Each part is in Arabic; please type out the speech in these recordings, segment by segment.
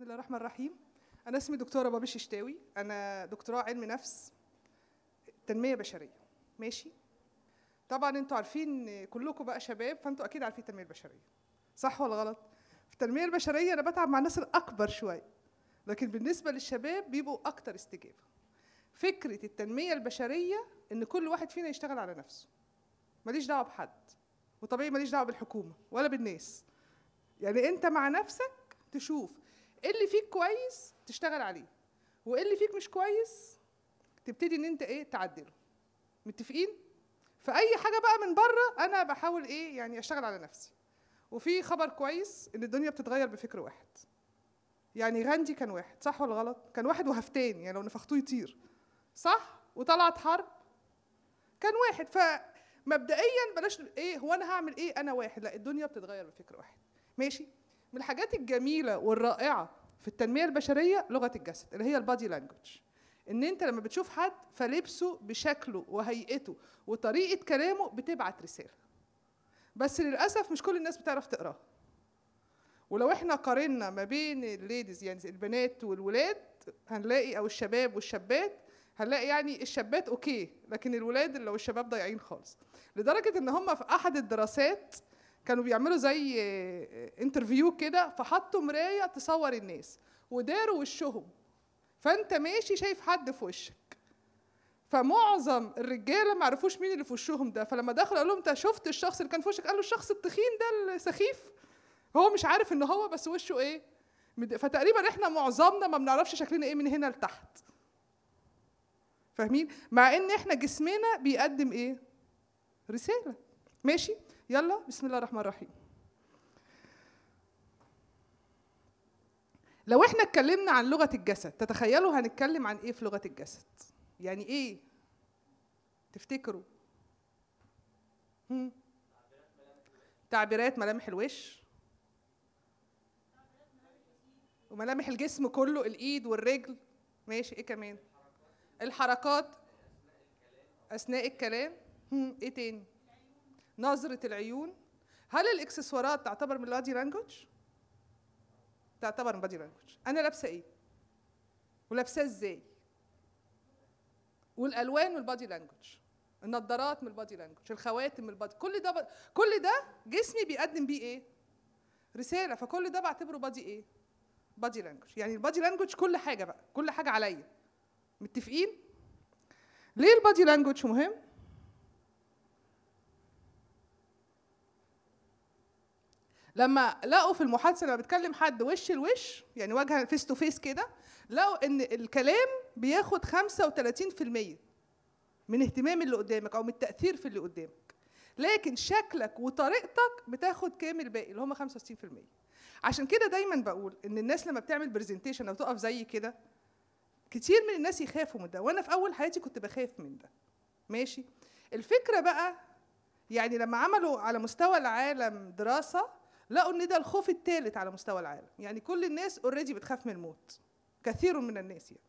بسم الله الرحمن الرحيم أنا اسمي دكتورة بابي شتاوي أنا دكتوراه علم نفس تنمية بشرية ماشي طبعا انتوا عارفين كلكم بقى شباب فانتوا اكيد عارفين التنميه البشريه صح ولا غلط في التنميه البشريه انا بتعب مع الناس الاكبر شويه لكن بالنسبه للشباب بيبقوا اكتر استجابه فكره التنميه البشريه ان كل واحد فينا يشتغل على نفسه ماليش دعوه بحد وطبيعي ماليش دعوه بالحكومه ولا بالناس يعني انت مع نفسك تشوف إيه اللي فيك كويس تشتغل عليه واللي فيك مش كويس تبتدي ان انت ايه تعدله متفقين فاي حاجه بقى من بره انا بحاول ايه يعني اشتغل على نفسي وفي خبر كويس ان الدنيا بتتغير بفكر واحد يعني غاندي كان واحد صح ولا غلط كان واحد وهفتان يعني لو نفختوه يطير صح وطلعت حرب كان واحد فمبدئيا بلاش ايه هو انا هعمل ايه انا واحد لا الدنيا بتتغير بفكر واحد ماشي من الحاجات الجميله والرائعه في التنميه البشريه لغه الجسد اللي هي البادي لانجوج ان انت لما بتشوف حد فلبسه بشكله وهيئته وطريقه كلامه بتبعت رساله بس للاسف مش كل الناس بتعرف تقراها ولو احنا قارنا ما بين الليديز يعني البنات والولاد هنلاقي او الشباب والشابات هنلاقي يعني الشابات اوكي لكن الولاد لو الشباب ضايعين خالص لدرجه ان هم في احد الدراسات كانوا بيعملوا زي انترفيو آه، كده فحطوا مرايه تصور الناس وداروا وشهم فانت ماشي شايف حد في وشك فمعظم الرجاله ما عرفوش مين اللي في وشهم ده فلما دخلوا قال لهم انت شفت الشخص اللي كان في وشك قال له الشخص التخين ده السخيف هو مش عارف ان هو بس وشه ايه فتقريبا احنا معظمنا ما بنعرفش شكلنا ايه من هنا لتحت فاهمين مع ان احنا جسمنا بيقدم ايه رساله ماشي يلا بسم الله الرحمن الرحيم لو احنا اتكلمنا عن لغه الجسد تتخيلوا هنتكلم عن ايه في لغه الجسد يعني ايه تفتكروا تعبيرات ملامح الوش وملامح الجسم كله الايد والرجل ماشي ايه كمان الحركات اثناء الكلام ايه تاني نظرة العيون هل الاكسسوارات تعتبر من البادي لانجوج؟ تعتبر من بادي لانجوج انا لابسه ايه؟ ولابساه ازاي؟ والالوان من البادي لانجوج النضارات من البادي لانجوج الخواتم من البادي كل ده ب... كل ده جسمي بيقدم بيه ايه؟ رساله فكل ده بعتبره بادي ايه؟ بادي لانجوج يعني البادي لانجوج كل حاجه بقى كل حاجه عليا متفقين؟ ليه البادي لانجوج مهم؟ لما لقوا في المحادثه لما بتكلم حد وش لوش يعني وجه فيس تو فيس كده لقوا ان الكلام بياخد 35% من اهتمام اللي قدامك او من التاثير في اللي قدامك لكن شكلك وطريقتك بتاخد كام الباقي اللي هم 65% عشان كده دايما بقول ان الناس لما بتعمل برزنتيشن او تقف زي كده كتير من الناس يخافوا من ده وانا في اول حياتي كنت بخاف من ده ماشي الفكره بقى يعني لما عملوا على مستوى العالم دراسه لقوا ان ده الخوف الثالث على مستوى العالم يعني كل الناس اوريدي بتخاف من الموت كثير من الناس يعني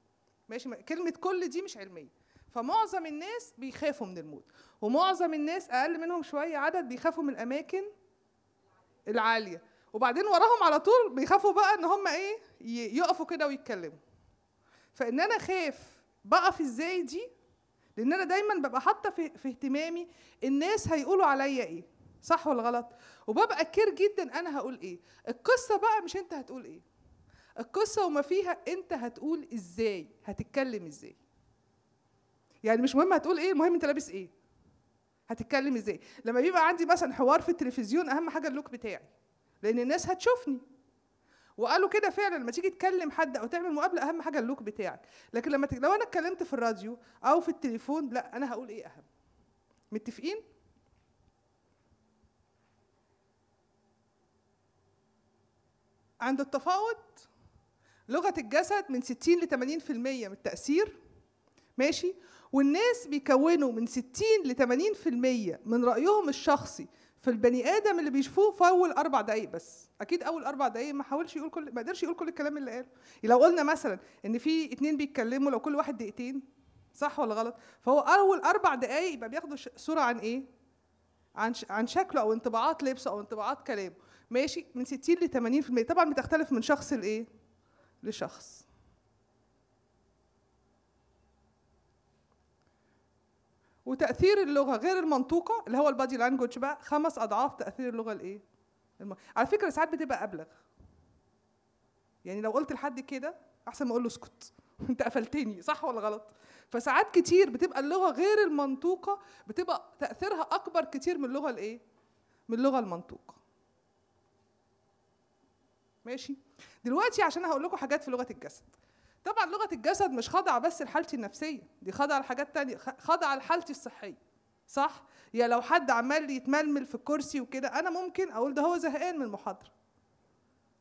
ماشي كلمه كل دي مش علميه فمعظم الناس بيخافوا من الموت ومعظم الناس اقل منهم شويه عدد بيخافوا من الاماكن العاليه وبعدين وراهم على طول بيخافوا بقى ان هم ايه يقفوا كده ويتكلموا فان انا خاف بقف ازاي دي لان انا دايما ببقى حاطه في, في اهتمامي الناس هيقولوا عليا ايه صح ولا غلط وببقى كير جدا انا هقول ايه القصه بقى مش انت هتقول ايه القصه وما فيها انت هتقول ازاي هتتكلم ازاي يعني مش مهم هتقول ايه المهم انت لابس ايه هتتكلم ازاي لما بيبقى عندي مثلا حوار في التلفزيون اهم حاجه اللوك بتاعي لان الناس هتشوفني وقالوا كده فعلا لما تيجي تكلم حد او تعمل مقابله اهم حاجه اللوك بتاعك لكن لما لو انا اتكلمت في الراديو او في التليفون لا انا هقول ايه اهم متفقين عند التفاوض لغة الجسد من 60 ل 80% من التأثير ماشي والناس بيكونوا من 60 ل 80% من رأيهم الشخصي في البني آدم اللي بيشوفوه في أول أربع دقايق بس أكيد أول أربع دقايق ما حاولش يقول كل ما قدرش يقول كل الكلام اللي قاله لو قلنا مثلا إن في اتنين بيتكلموا لو كل واحد دقيقتين صح ولا غلط فهو أول أربع دقايق يبقى بياخدوا صورة عن إيه عن عن شكله أو انطباعات لبسه أو انطباعات كلامه ماشي من 60 ل 80% طبعا بتختلف من شخص لايه لشخص وتاثير اللغه غير المنطوقه اللي هو البادي لانجوج بقى خمس اضعاف تاثير اللغه الايه الم... على فكره ساعات بتبقى ابلغ يعني لو قلت لحد كده احسن ما اقول له اسكت انت قفلتني صح ولا غلط فساعات كتير بتبقى اللغه غير المنطوقه بتبقى تاثيرها اكبر كتير من اللغه الايه من اللغه المنطوقه ماشي دلوقتي عشان هقول لكم حاجات في لغه الجسد طبعا لغه الجسد مش خاضعه بس لحالتي النفسيه دي خاضعه لحاجات تانية خاضعه لحالتي الصحيه صح يا لو حد عمال يتململ في الكرسي وكده انا ممكن اقول ده هو زهقان من المحاضره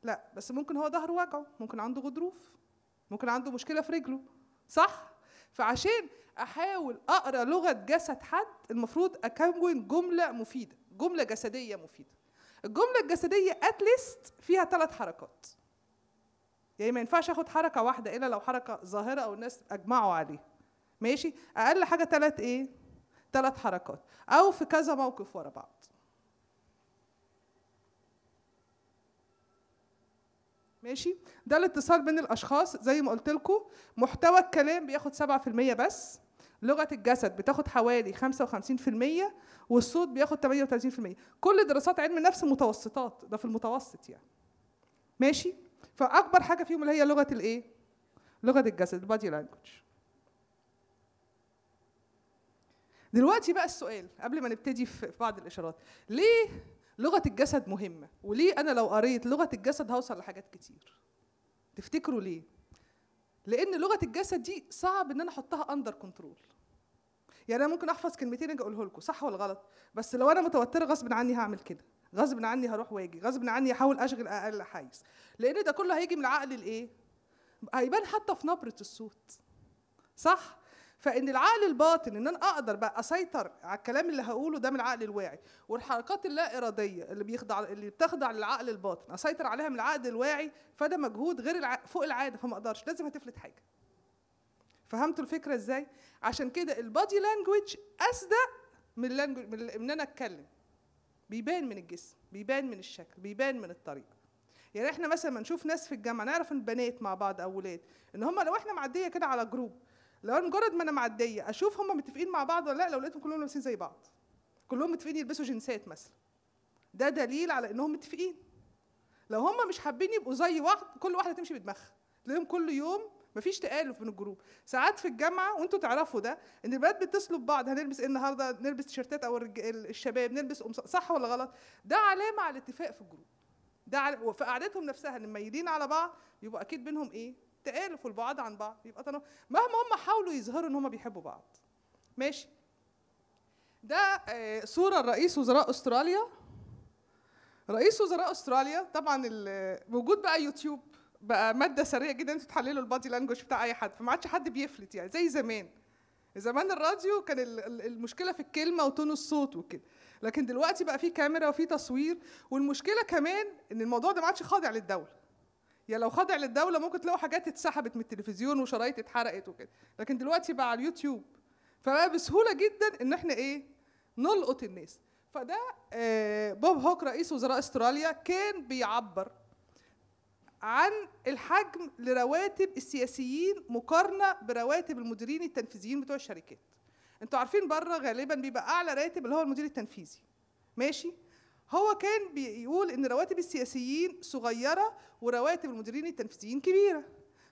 لا بس ممكن هو ظهره وجعه ممكن عنده غضروف ممكن عنده مشكله في رجله صح فعشان احاول اقرا لغه جسد حد المفروض اكون جمله مفيده جمله جسديه مفيده الجملة الجسدية اتليست فيها ثلاث حركات يعني ما ينفعش اخد حركة واحدة الا لو حركة ظاهرة او الناس اجمعوا عليها ماشي اقل حاجة ثلاث ايه ثلاث حركات او في كذا موقف ورا بعض ماشي ده الاتصال بين الاشخاص زي ما قلت لكم محتوى الكلام بياخد 7% بس لغه الجسد بتاخد حوالي 55% والصوت بياخد 38% كل دراسات علم النفس متوسطات ده في المتوسط يعني ماشي فاكبر حاجه فيهم اللي هي لغه الايه لغه الجسد البادي لانجوج دلوقتي بقى السؤال قبل ما نبتدي في بعض الاشارات ليه لغه الجسد مهمه وليه انا لو قريت لغه الجسد هوصل لحاجات كتير تفتكروا ليه لان لغه الجسد دي صعب ان انا احطها اندر كنترول يعني انا ممكن احفظ كلمتين اجي اقوله لكم صح ولا غلط بس لو انا متوتره غصب عني هعمل كده غصب عني هروح واجي غصب عني هحاول اشغل اقل حيز لان ده كله هيجي من العقل الايه هيبان حتى في نبره الصوت صح فان العقل الباطن ان انا اقدر بقى اسيطر على الكلام اللي هقوله ده من العقل الواعي والحركات اللا اراديه اللي بيخضع اللي بتخضع للعقل الباطن اسيطر عليها من العقل الواعي فده مجهود غير الع... فوق العاده فما اقدرش لازم هتفلت حاجه فهمتوا الفكره ازاي عشان كده البادي لانجوج اصدق من اللانجوج من ان انا اتكلم بيبان من الجسم بيبان من الشكل بيبان من الطريقه يعني احنا مثلا ما نشوف ناس في الجامعه نعرف ان بنات مع بعض او ولاد ان هم لو احنا معديه كده على جروب لو انا مجرد ما انا معديه اشوف هم متفقين مع بعض ولا لا لو لقيتهم كلهم لابسين زي بعض كلهم متفقين يلبسوا جنسات مثلا ده دليل على انهم متفقين لو هم مش حابين يبقوا زي بعض كل واحده تمشي بدماغها تلاقيهم كل يوم مفيش تآلف من الجروب ساعات في الجامعه وانتوا تعرفوا ده ان البنات بيتصلوا ببعض هنلبس ايه النهارده نلبس تيشرتات او الشباب نلبس قمصان صح ولا غلط ده علامه على الاتفاق في الجروب ده وفي قعدتهم نفسها ان مميلين على بعض يبقى اكيد بينهم ايه تآلف والبعاد عن بعض يبقى تنو... مهما هم حاولوا يظهروا ان هم بيحبوا بعض ماشي ده آه، صوره لرئيس وزراء استراليا رئيس وزراء استراليا طبعا موجود بقى يوتيوب بقى ماده سريه جدا انتوا تحللوا البادي لانجوج بتاع اي حد فما عادش حد بيفلت يعني زي زمان زمان الراديو كان المشكله في الكلمه وتون الصوت وكده لكن دلوقتي بقى في كاميرا وفي تصوير والمشكله كمان ان الموضوع ده ما عادش خاضع للدوله يا لو خاضع للدوله ممكن تلاقوا حاجات اتسحبت من التلفزيون وشرايط اتحرقت وكده لكن دلوقتي بقى على اليوتيوب فبقى بسهوله جدا ان احنا ايه نلقط الناس فده آه، بوب هوك رئيس وزراء استراليا كان بيعبر عن الحجم لرواتب السياسيين مقارنه برواتب المديرين التنفيذيين بتوع الشركات انتوا عارفين بره غالبا بيبقى اعلى راتب اللي هو المدير التنفيذي ماشي هو كان بيقول ان رواتب السياسيين صغيره ورواتب المديرين التنفيذيين كبيره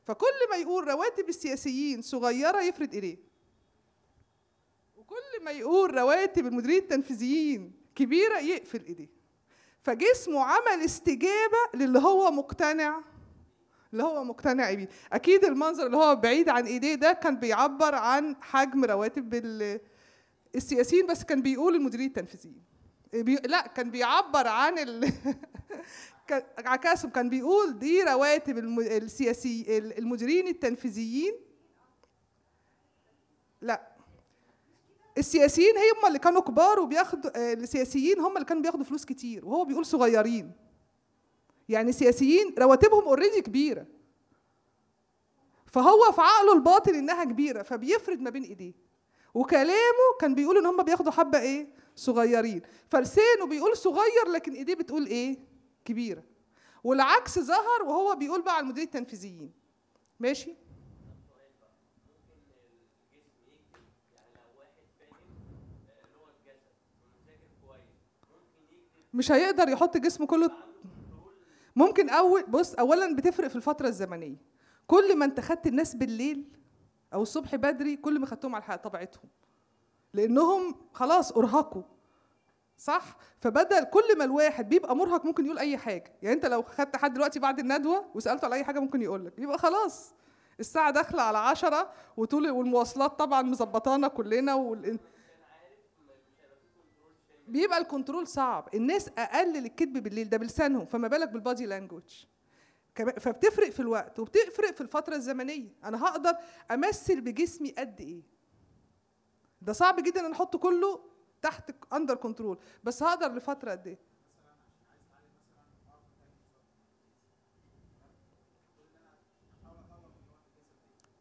فكل ما يقول رواتب السياسيين صغيره يفرد ايديه وكل ما يقول رواتب المديرين التنفيذيين كبيره يقفل ايديه فجسمه عمل استجابه للي هو مقتنع اللي هو مقتنع بيه اكيد المنظر اللي هو بعيد عن ايديه ده كان بيعبر عن حجم رواتب السياسيين بس كان بيقول المديرين التنفيذيين بي... لا كان بيعبر عن ال... عكاسهم كان بيقول دي رواتب السياسي المديرين التنفيذيين لا السياسيين هم اللي كانوا كبار وبياخدوا آه، السياسيين هم اللي كانوا بياخدوا فلوس كتير وهو بيقول صغيرين يعني السياسيين رواتبهم اوريدي كبيره فهو في عقله الباطن انها كبيره فبيفرد ما بين ايديه وكلامه كان بيقول ان هم بياخدوا حبه ايه صغيرين فلسانه بيقول صغير لكن ايديه بتقول ايه كبيره والعكس ظهر وهو بيقول بقى على المدير التنفيذيين ماشي مش هيقدر يحط جسمه كله ممكن اول بص اولا بتفرق في الفتره الزمنيه كل ما انت خدت الناس بالليل او الصبح بدري كل ما خدتهم على طبيعتهم لانهم خلاص ارهقوا صح فبدل كل ما الواحد بيبقى مرهق ممكن يقول اي حاجه يعني انت لو خدت حد دلوقتي بعد الندوه وسالته على اي حاجه ممكن يقول لك يبقى خلاص الساعه داخله على عشرة وطول والمواصلات طبعا مظبطانا كلنا وال... بيبقى الكنترول صعب الناس اقل للكذب بالليل ده بلسانهم فما بالك بالبادي لانجوج فبتفرق في الوقت وبتفرق في الفتره الزمنيه انا هقدر امثل بجسمي قد ايه ده صعب جدا ان احط كله تحت اندر كنترول بس هقدر لفتره قد ايه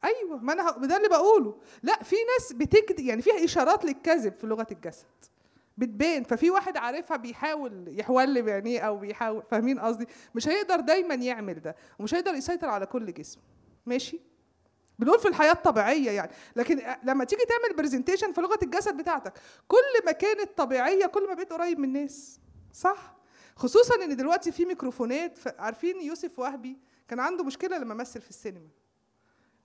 ايوه ما انا ده اللي بقوله لا في ناس بتكد يعني فيها اشارات للكذب في لغه الجسد بتبان ففي واحد عارفها بيحاول يحول بعينيه يعني او بيحاول فاهمين قصدي مش هيقدر دايما يعمل ده ومش هيقدر يسيطر على كل جسمه ماشي بنقول في الحياه الطبيعيه يعني لكن لما تيجي تعمل برزنتيشن في لغه الجسد بتاعتك كل ما كانت طبيعيه كل ما بقيت قريب من الناس صح خصوصا ان دلوقتي في ميكروفونات عارفين يوسف وهبي كان عنده مشكله لما مثل في السينما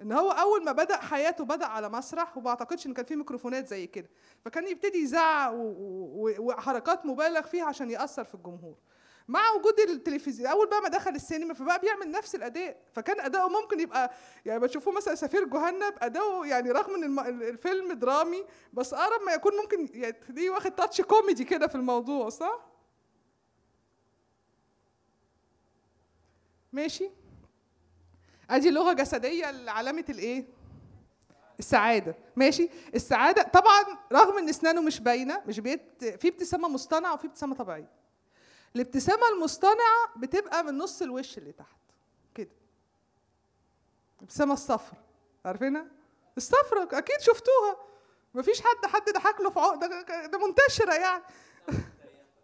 ان هو اول ما بدا حياته بدا على مسرح وما اعتقدش ان كان في ميكروفونات زي كده فكان يبتدي يزعق وحركات مبالغ فيها عشان ياثر في الجمهور مع وجود التلفزيون اول بقى ما دخل السينما فبقى بيعمل نفس الاداء فكان اداؤه ممكن يبقى يعني بتشوفوه مثلا سفير جهنم اداؤه يعني رغم ان الفيلم درامي بس اقرب ما يكون ممكن يعني تلاقيه واخد تاتش كوميدي كده في الموضوع صح ماشي ادي لغه جسديه لعلامه الايه السعاده ماشي السعاده طبعا رغم ان اسنانه مش باينه مش بيت في ابتسامه مصطنعه وفي ابتسامه طبيعيه الابتسامة المصطنعة بتبقى من نص الوش اللي تحت كده الابتسامة الصفراء عارفينها؟ الصفراء أكيد شفتوها مفيش حد حد ضحك له في عقده ده, منتشرة يعني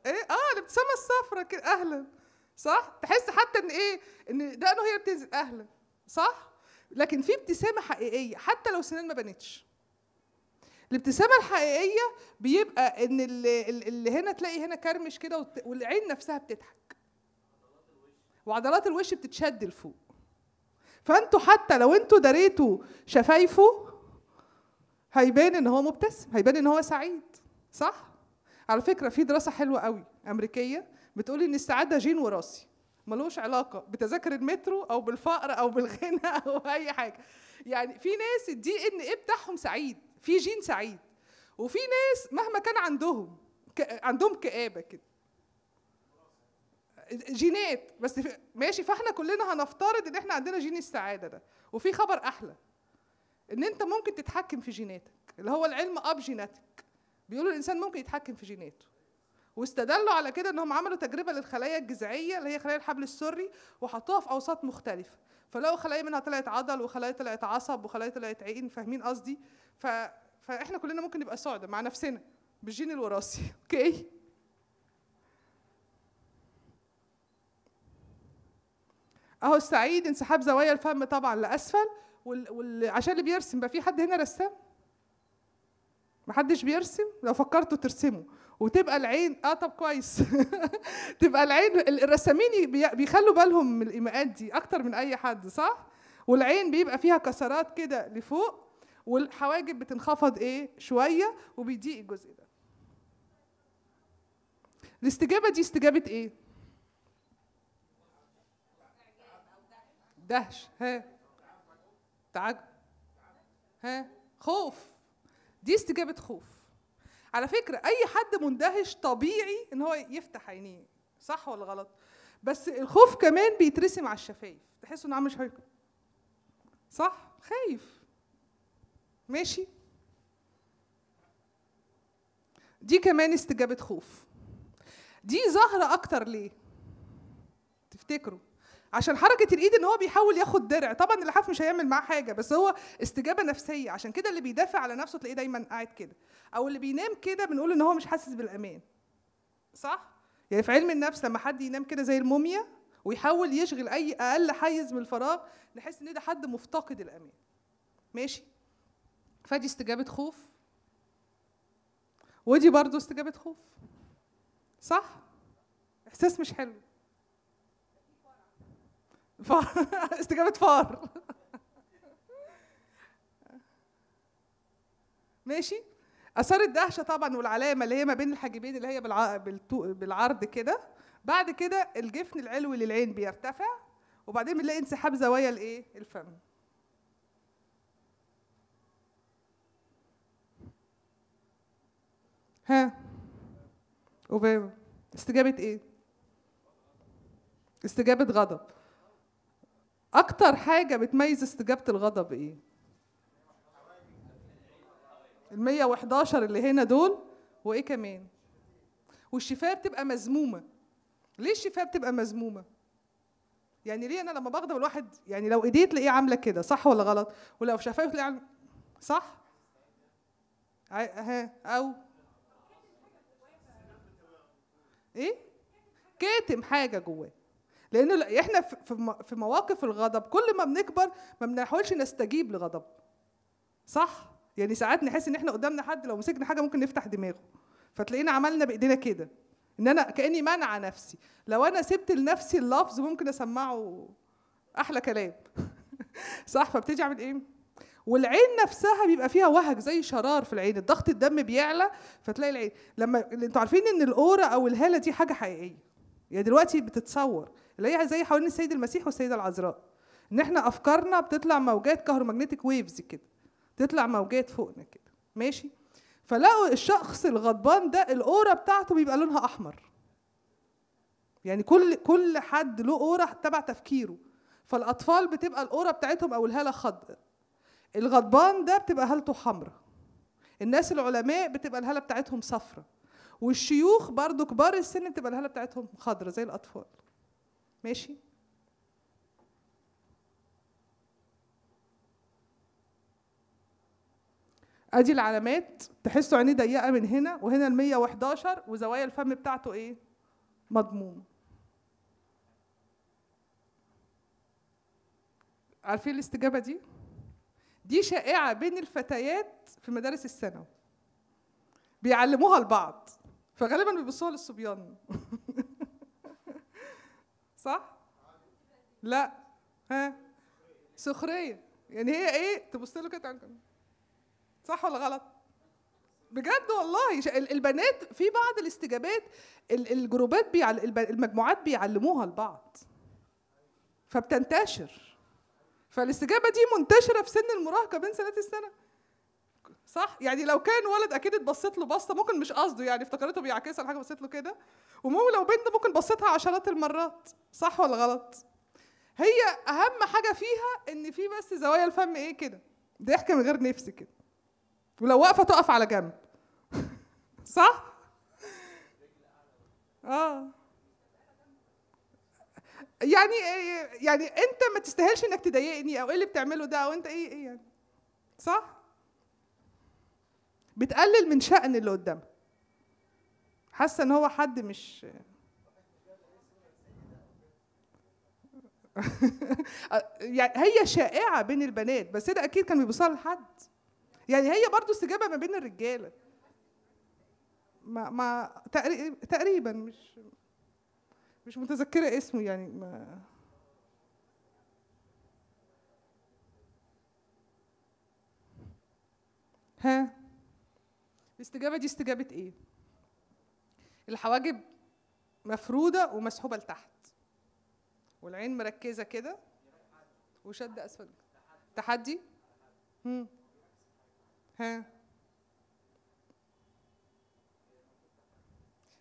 ايه اه الابتسامة الصفراء كده أهلا صح؟ تحس حتى إن إيه؟ إن دقنه هي بتنزل أهلا صح؟ لكن في ابتسامة حقيقية حتى لو سنان ما بنتش الابتسامه الحقيقيه بيبقى ان اللي, اللي هنا تلاقي هنا كرمش كده والعين نفسها بتضحك وعضلات الوش بتتشد لفوق فانتوا حتى لو انتوا دريتوا شفايفه هيبان ان هو مبتسم هيبان ان هو سعيد صح على فكره في دراسه حلوه قوي امريكيه بتقول ان السعاده جين وراثي ملوش علاقه بتذاكر المترو او بالفقر او بالغنى او اي حاجه يعني في ناس الدي ان ايه بتاعهم سعيد في جين سعيد وفي ناس مهما كان عندهم عندهم كآبة كده جينات بس ماشي فاحنا كلنا هنفترض ان احنا عندنا جين السعاده ده وفي خبر احلى ان انت ممكن تتحكم في جيناتك اللي هو العلم اب جيناتك بيقولوا الانسان ممكن يتحكم في جيناته واستدلوا على كده انهم عملوا تجربه للخلايا الجذعيه اللي هي خلايا الحبل السري وحطوها في اوساط مختلفه فلقوا خلايا منها طلعت عضل وخلايا طلعت عصب وخلايا طلعت عين فاهمين قصدي ف... فاحنا كلنا ممكن نبقى سعداء مع نفسنا بالجين الوراثي اوكي اهو السعيد انسحاب زوايا الفم طبعا لاسفل وعشان وال... عشان اللي بيرسم بقى في حد هنا رسام محدش بيرسم لو فكرتوا ترسموا وتبقى العين اه طب كويس تبقى العين الرسامين بيخلوا بالهم من الايماءات دي اكتر من اي حد صح والعين بيبقى فيها كسرات كده لفوق والحواجب بتنخفض ايه شويه وبيضيق الجزء ده الاستجابه دي استجابه ايه دهش ها تعجب ها خوف دي استجابه خوف على فكره اي حد مندهش طبيعي ان هو يفتح عينيه صح ولا غلط بس الخوف كمان بيترسم على الشفايف تحسوا انه عامل شويه صح خايف ماشي دي كمان استجابه خوف دي ظاهره اكتر ليه تفتكروا عشان حركه الايد ان هو بيحاول ياخد درع طبعا اللحاف مش هيعمل معاه حاجه بس هو استجابه نفسيه عشان كده اللي بيدافع على نفسه تلاقيه دايما قاعد كده او اللي بينام كده بنقول ان هو مش حاسس بالامان صح يعني في علم النفس لما حد ينام كده زي الموميا ويحاول يشغل اي اقل حيز من الفراغ نحس ان ده حد مفتقد الامان ماشي فدي استجابه خوف ودي برضه استجابه خوف صح احساس مش حلو فار استجابة فار ماشي اثار الدهشه طبعا والعلامه اللي هي ما بين الحاجبين اللي هي بالعرض كده بعد كده الجفن العلوي للعين بيرتفع وبعدين بنلاقي انسحاب زوايا الايه الفم ها اوباما استجابه ايه استجابه غضب اكتر حاجه بتميز استجابه الغضب ايه ال 111 اللي هنا دول وايه كمان والشفاء بتبقى مزمومة ليه الشفاء بتبقى مزمومة؟ يعني ليه انا لما بغضب الواحد يعني لو ايديه تلاقيه عامله كده صح ولا غلط ولو شفايف تلاقيه عامله صح ها او ايه كاتم حاجه جواه لان احنا في مواقف الغضب كل ما بنكبر ما بنحاولش نستجيب لغضب صح يعني ساعات نحس ان احنا قدامنا حد لو مسكنا حاجه ممكن نفتح دماغه فتلاقينا عملنا بايدينا كده ان انا كاني منع نفسي لو انا سبت لنفسي اللفظ ممكن اسمعه احلى كلام صح فبتيجي اعمل ايه والعين نفسها بيبقى فيها وهج زي شرار في العين الضغط الدم بيعلى فتلاقي العين لما انتوا عارفين ان الاوره او الهاله دي حاجه حقيقيه يعني دلوقتي بتتصور اللي هي زي حوالين السيد المسيح والسيده العذراء ان احنا افكارنا بتطلع موجات كهرومغنيتيك ويفز كده تطلع موجات فوقنا كده ماشي فلقوا الشخص الغضبان ده الاورا بتاعته بيبقى لونها احمر يعني كل كل حد له اورا تبع تفكيره فالاطفال بتبقى الاورا بتاعتهم او الهاله خضراء الغضبان ده بتبقى هالته حمراء الناس العلماء بتبقى الهاله بتاعتهم صفراء والشيوخ برضو كبار السن تبقى الهاله بتاعتهم خضرة زي الاطفال ماشي ادي العلامات تحسوا عينيه ضيقه من هنا وهنا ال 111 وزوايا الفم بتاعته ايه مضمومه عارفين الاستجابه دي دي شائعه بين الفتيات في مدارس الثانوي بيعلموها لبعض فغالبا بيبصوها للصبيان صح؟ لا ها سخريه يعني هي ايه تبص له كده صح ولا غلط؟ بجد والله البنات في بعض الاستجابات الجروبات المجموعات بيعلموها لبعض فبتنتشر فالاستجابه دي منتشره في سن المراهقه بين ثلاث السنه صح يعني لو كان ولد اكيد اتبصيت له بصه ممكن مش قصده يعني افتكرته بيعكسها حاجه بصيت له كده ومو لو بنت ممكن بصيتها عشرات المرات صح ولا غلط هي اهم حاجه فيها ان في بس زوايا الفم ايه كده ضحكه من غير نفس كده ولو واقفه تقف على جنب صح اه يعني إيه، يعني انت ما تستاهلش انك تضايقني او ايه اللي بتعمله ده او انت ايه ايه يعني صح بتقلل من شأن اللي قدامها حاسه ان هو حد مش يعني هي شائعه بين البنات بس ده اكيد كان بيبصها لحد يعني هي برضو استجابه ما بين الرجاله ما ما تقريبا مش مش متذكره اسمه يعني ما ها الاستجابه دي استجابه ايه الحواجب مفروده ومسحوبه لتحت والعين مركزه كده وشد اسفل تحدي مم. ها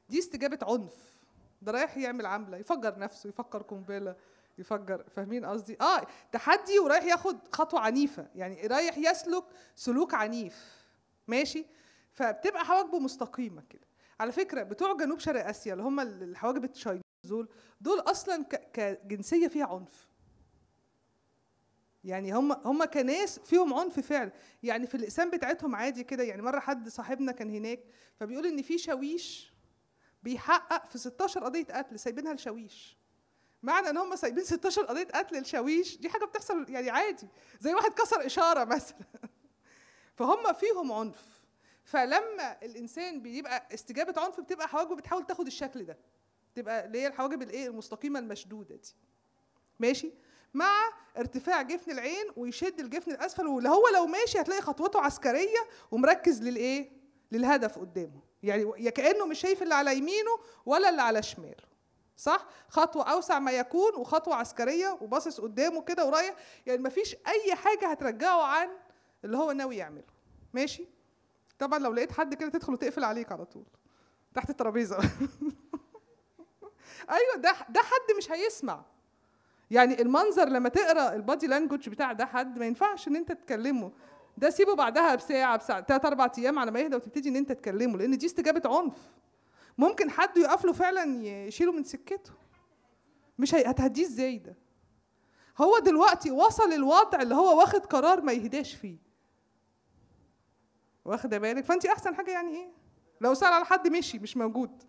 دي استجابه عنف ده رايح يعمل عمله يفجر نفسه يفكر قنبله يفجر فاهمين قصدي اه تحدي ورايح ياخد خطوه عنيفه يعني رايح يسلك سلوك عنيف ماشي فبتبقى حواجبه مستقيمه كده على فكره بتوع جنوب شرق اسيا اللي هم الحواجب التشاينيز دول دول اصلا كجنسيه فيها عنف يعني هم هم كناس فيهم عنف فعلا يعني في الاقسام بتاعتهم عادي كده يعني مره حد صاحبنا كان هناك فبيقول ان في شاويش بيحقق في 16 قضيه قتل سايبينها لشاويش معنى ان هم سايبين 16 قضيه قتل لشاويش دي حاجه بتحصل يعني عادي زي واحد كسر اشاره مثلا فهم فيهم عنف فلما الانسان بيبقى استجابه عنف بتبقى حواجبه بتحاول تاخد الشكل ده تبقى اللي هي الحواجب الايه المستقيمه المشدوده دي ماشي مع ارتفاع جفن العين ويشد الجفن الاسفل واللي هو لو ماشي هتلاقي خطوته عسكريه ومركز للايه للهدف قدامه يعني كانه مش شايف اللي على يمينه ولا اللي على شماله صح خطوه اوسع ما يكون وخطوه عسكريه وباصص قدامه كده ورايح يعني مفيش اي حاجه هترجعه عن اللي هو ناوي يعمله ماشي طبعا لو لقيت حد كده تدخل وتقفل عليك على طول تحت الترابيزه ايوه ده ده حد مش هيسمع يعني المنظر لما تقرا البادي لانجوج بتاع ده حد ما ينفعش ان انت تكلمه ده سيبه بعدها بساعه بساعه ثلاث اربع ايام على ما يهدى وتبتدي ان انت تكلمه لان دي استجابه عنف ممكن حد يقف له فعلا يشيله من سكته مش هتهديه ازاي ده هو دلوقتي وصل الوضع اللي هو واخد قرار ما يهداش فيه واخده بالك فانت احسن حاجه يعني ايه لو سال على حد مشي مش موجود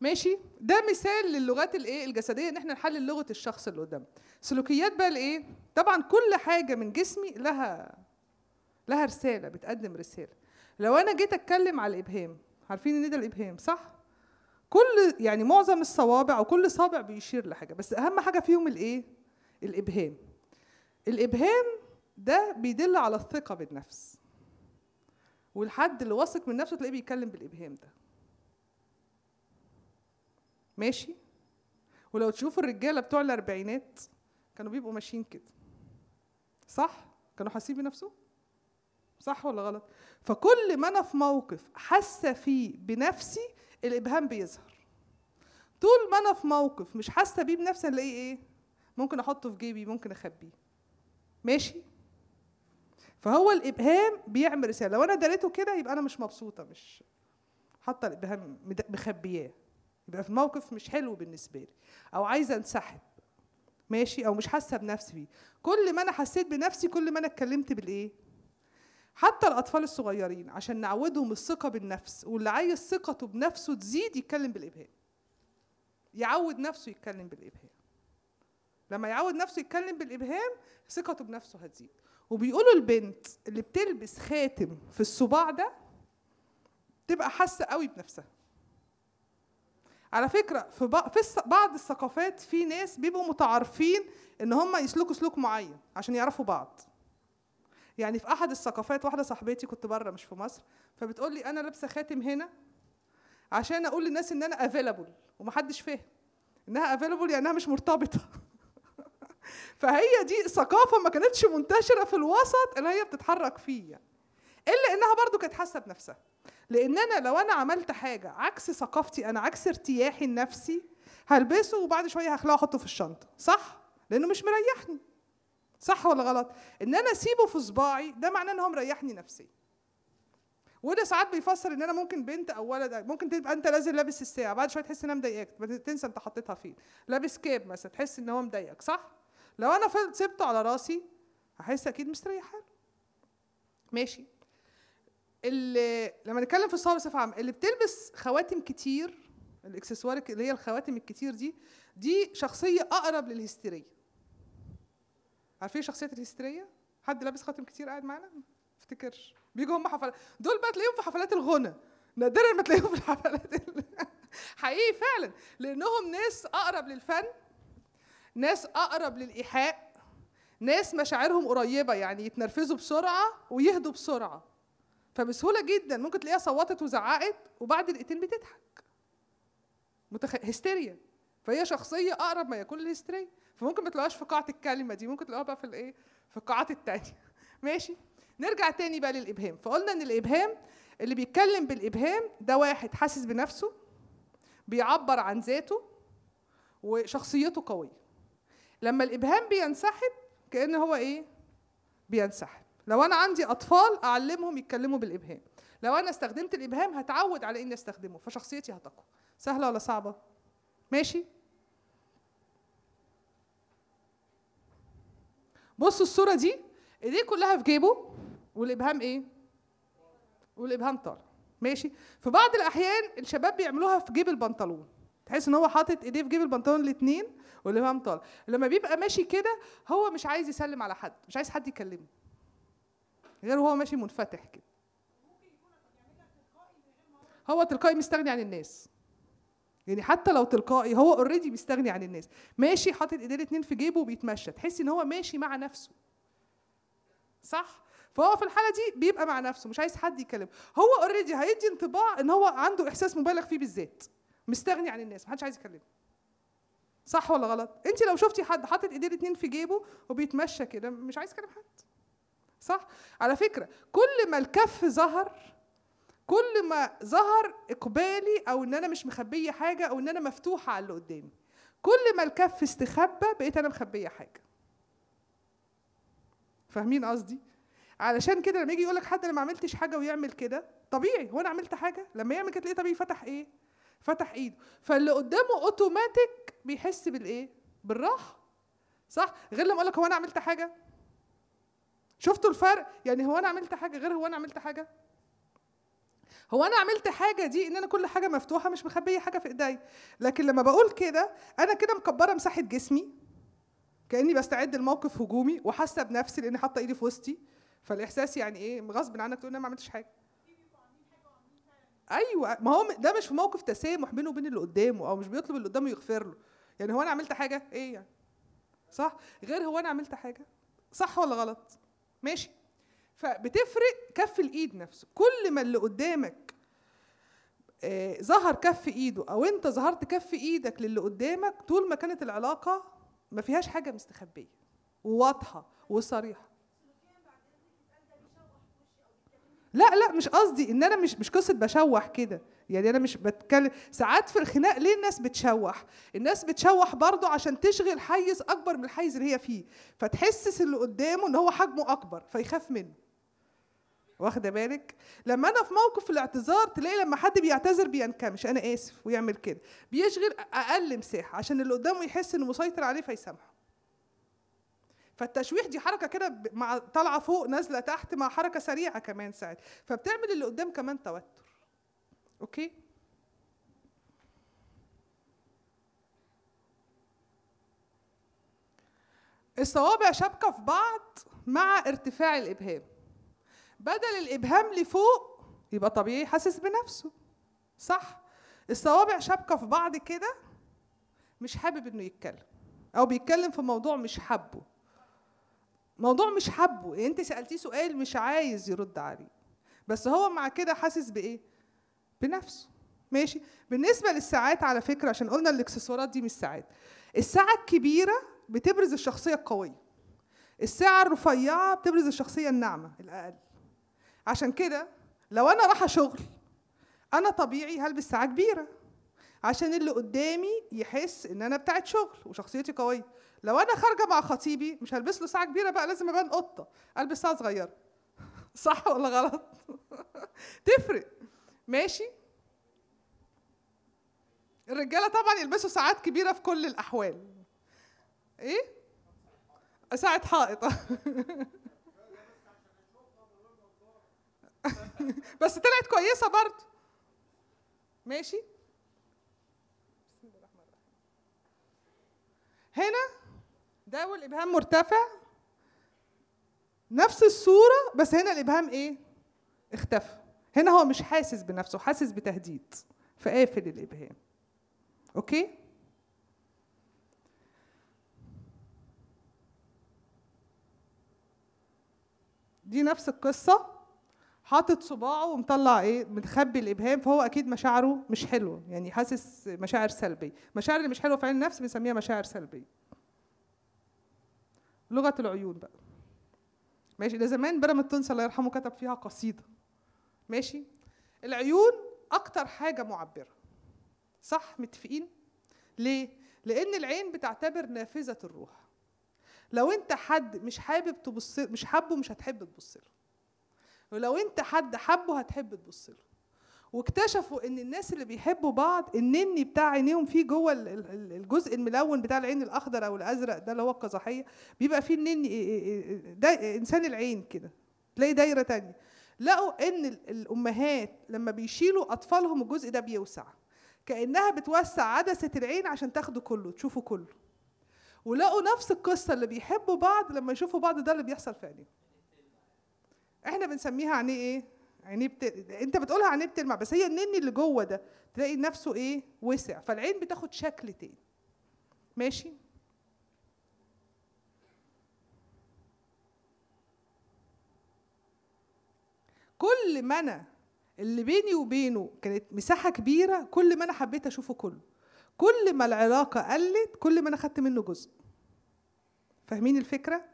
ماشي ده مثال للغات الايه الجسديه ان احنا نحلل لغه الشخص اللي قدامنا سلوكيات بقى الايه طبعا كل حاجه من جسمي لها لها رساله بتقدم رساله لو انا جيت اتكلم على الابهام عارفين ان ده الابهام صح كل يعني معظم الصوابع وكل صابع بيشير لحاجه بس اهم حاجه فيهم الايه الابهام الابهام ده بيدل على الثقه بالنفس والحد اللي واثق من نفسه تلاقيه بيتكلم بالابهام ده ماشي ولو تشوفوا الرجاله بتوع الاربعينات كانوا بيبقوا ماشيين كده صح كانوا حاسين بنفسهم صح ولا غلط فكل ما انا في موقف حاسه فيه بنفسي الابهام بيظهر طول ما انا في موقف مش حاسه بيه بنفسي هنلاقيه ايه ممكن احطه في جيبي ممكن اخبيه ماشي فهو الابهام بيعمل رساله لو انا داريته كده يبقى انا مش مبسوطه مش حاطه الابهام مخبياه يبقى في موقف مش حلو بالنسبه لي او عايزه انسحب ماشي او مش حاسه بنفسي فيه كل ما انا حسيت بنفسي كل ما انا اتكلمت بالايه حتى الاطفال الصغيرين عشان نعودهم الثقه بالنفس واللي عايز ثقته بنفسه تزيد يتكلم بالابهام يعود نفسه يتكلم بالابهام لما يعود نفسه يتكلم بالابهام ثقته بنفسه هتزيد وبيقولوا البنت اللي بتلبس خاتم في الصباع ده تبقى حاسه قوي بنفسها على فكره في في بعض الثقافات في ناس بيبقوا متعارفين ان هم يسلكوا سلوك معين عشان يعرفوا بعض يعني في احد الثقافات واحده صاحبتي كنت بره مش في مصر فبتقول لي انا لابسه خاتم هنا عشان اقول للناس ان انا افيلابل ومحدش فاهم انها افيلابل يعني انها مش مرتبطه فهي دي ثقافه ما كانتش منتشره في الوسط اللي هي بتتحرك فيه يعني. الا انها برضو كانت حاسه بنفسها لان انا لو انا عملت حاجه عكس ثقافتي انا عكس ارتياحي النفسي هلبسه وبعد شويه هخلعه احطه في الشنطه صح لانه مش مريحني صح ولا غلط ان انا اسيبه في صباعي ده معناه ان هو مريحني نفسيا وده ساعات بيفسر ان انا ممكن بنت او ولد ممكن تبقى انت لازم لابس الساعه بعد شويه تحس انها مضايقاك تنسى انت حطيتها فين لابس كاب مثلا تحس ان هو مضايقك صح لو انا فضلت سبته على راسي هحس اكيد مستريحه ماشي اللي لما نتكلم في الصوره بصفه عامه اللي بتلبس خواتم كتير الاكسسوار اللي هي الخواتم الكتير دي دي شخصيه اقرب للهستيريه عارفين إيه شخصيه الهستيريه حد لابس خاتم كتير قاعد معانا افتكرش بيجوا هم حفلات دول بقى تلاقيهم في حفلات الغنى نادرا ما تلاقيهم في الحفلات حقيقي فعلا لانهم ناس اقرب للفن ناس اقرب للايحاء ناس مشاعرهم قريبه يعني يتنرفزوا بسرعه ويهدوا بسرعه فبسهوله جدا ممكن تلاقيها صوتت وزعقت وبعد دقيقتين بتضحك متخ... هستيريا فهي شخصيه اقرب ما يكون للهستيريا فممكن ما تلاقيهاش في قاعه الكلمه دي ممكن تلاقيها بقى في الايه في القاعات التانية ماشي نرجع تاني بقى للابهام فقلنا ان الابهام اللي بيتكلم بالابهام ده واحد حاسس بنفسه بيعبر عن ذاته وشخصيته قويه لما الابهام بينسحب كان هو ايه بينسحب لو انا عندي اطفال اعلمهم يتكلموا بالابهام لو انا استخدمت الابهام هتعود على اني استخدمه فشخصيتي هتقوى سهله ولا صعبه ماشي بصوا الصوره دي ايديه كلها في جيبه والابهام ايه والابهام طار ماشي في بعض الاحيان الشباب بيعملوها في جيب البنطلون تحس ان هو حاطط ايديه في جيب البنطلون الاثنين والإمام طالع لما بيبقى ماشي كده هو مش عايز يسلم على حد مش عايز حد يكلمه غير وهو ماشي منفتح كده هو تلقائي مستغني عن الناس يعني حتى لو تلقائي هو اوريدي مستغني عن الناس ماشي حاطط ايديه الاثنين في جيبه وبيتمشى تحس ان هو ماشي مع نفسه صح فهو في الحاله دي بيبقى مع نفسه مش عايز حد يكلمه هو اوريدي هيدي انطباع ان هو عنده احساس مبالغ فيه بالذات مستغني عن الناس محدش عايز يكلمه صح ولا غلط انت لو شفتي حد حاطط ايديه الاثنين في جيبه وبيتمشى كده مش عايز كلام حد صح على فكره كل ما الكف ظهر كل ما ظهر اقبالي او ان انا مش مخبيه حاجه او ان انا مفتوحه على اللي قدامي كل ما الكف استخبى بقيت انا مخبيه حاجه فاهمين قصدي علشان كده لما يجي يقول لك حد انا ما عملتش حاجه ويعمل كده طبيعي هو انا عملت حاجه لما يعمل كده تلاقيه طبيعي فتح ايه فتح ايده فاللي قدامه اوتوماتيك بيحس بالايه بالراحه صح غير لما اقول لك هو انا عملت حاجه شفتوا الفرق يعني هو انا عملت حاجه غير هو انا عملت حاجه هو انا عملت حاجه دي ان انا كل حاجه مفتوحه مش مخبيه حاجه في ايدي لكن لما بقول كده انا كده مكبره مساحه جسمي كاني بستعد لموقف هجومي وحاسه بنفسي لاني حاطه ايدي في وسطي فالاحساس يعني ايه غصب عنك تقول انا ما عملتش حاجه ايوه ما هو ده مش في موقف تسامح بينه وبين اللي قدامه او مش بيطلب اللي قدامه يغفر له يعني هو انا عملت حاجه ايه يعني صح غير هو انا عملت حاجه صح ولا غلط ماشي فبتفرق كف الايد نفسه كل ما اللي قدامك آه ظهر كف ايده او انت ظهرت كف ايدك للي قدامك طول ما كانت العلاقه ما فيهاش حاجه مستخبيه وواضحه وصريحه لا لا مش قصدي ان انا مش مش قصه بشوح كده يعني انا مش بتكلم ساعات في الخناق ليه الناس بتشوح الناس بتشوح برضه عشان تشغل حيز اكبر من الحيز اللي هي فيه فتحسس اللي قدامه ان هو حجمه اكبر فيخاف منه واخده بالك لما انا في موقف الاعتذار تلاقي لما حد بيعتذر بينكمش انا اسف ويعمل كده بيشغل اقل مساحه عشان اللي قدامه يحس انه مسيطر عليه فيسامحه فالتشويح دي حركه كده مع طالعه فوق نازله تحت مع حركه سريعه كمان ساعات فبتعمل اللي قدام كمان توتر اوكي الصوابع شابكه في بعض مع ارتفاع الابهام بدل الابهام لفوق يبقى طبيعي حاسس بنفسه صح الصوابع شابكه في بعض كده مش حابب انه يتكلم او بيتكلم في موضوع مش حابه موضوع مش حبه يعني انت سالتيه سؤال مش عايز يرد عليه بس هو مع كده حاسس بايه بنفسه ماشي بالنسبه للساعات على فكره عشان قلنا الاكسسوارات دي مش ساعات الساعه الكبيره بتبرز الشخصيه القويه الساعه الرفيعه بتبرز الشخصيه الناعمه الاقل عشان كده لو انا رايحه شغل انا طبيعي هلبس ساعه كبيره عشان اللي قدامي يحس ان انا بتاعت شغل وشخصيتي قويه لو انا خارجه مع خطيبي مش هلبس له ساعه كبيره بقى لازم ابان قطه البس ساعه صغيره صح ولا غلط تفرق ماشي الرجاله طبعا يلبسوا ساعات كبيره في كل الاحوال ايه ساعه حائطه بس طلعت كويسه برضه ماشي هنا ده والابهام مرتفع نفس الصوره بس هنا الابهام ايه اختفى هنا هو مش حاسس بنفسه حاسس بتهديد فقافل الابهام اوكي دي نفس القصه حاطط صباعه ومطلع ايه متخبي الابهام فهو اكيد مشاعره مش حلوه يعني حاسس مشاعر سلبيه المشاعر اللي مش حلوه في عين النفس بنسميها مشاعر سلبيه لغه العيون بقى ماشي ده زمان برم التونس الله يرحمه كتب فيها قصيده ماشي العيون اكتر حاجه معبره صح متفقين ليه لان العين بتعتبر نافذه الروح لو انت حد مش حابب تبص مش حابه مش هتحب تبص له ولو انت حد حبه هتحب تبص له واكتشفوا ان الناس اللي بيحبوا بعض النني بتاع عينيهم فيه جوه الجزء الملون بتاع العين الاخضر او الازرق ده اللي هو القزحيه بيبقى فيه النني إيه، إيه، إيه، ده انسان العين كده تلاقي دايره تانية لقوا ان الامهات لما بيشيلوا اطفالهم الجزء ده بيوسع كانها بتوسع عدسه العين عشان تاخده كله تشوفه كله ولقوا نفس القصه اللي بيحبوا بعض لما يشوفوا بعض ده اللي بيحصل في عينيهم احنا بنسميها عينيه ايه عينيه بت... انت بتقولها عينيه بتلمع بس هي النني اللي جوه ده تلاقي نفسه ايه وسع فالعين بتاخد شكل تاني ماشي كل ما انا اللي بيني وبينه كانت مساحه كبيره كل ما انا حبيت اشوفه كله كل ما العلاقه قلت كل ما انا خدت منه جزء فاهمين الفكره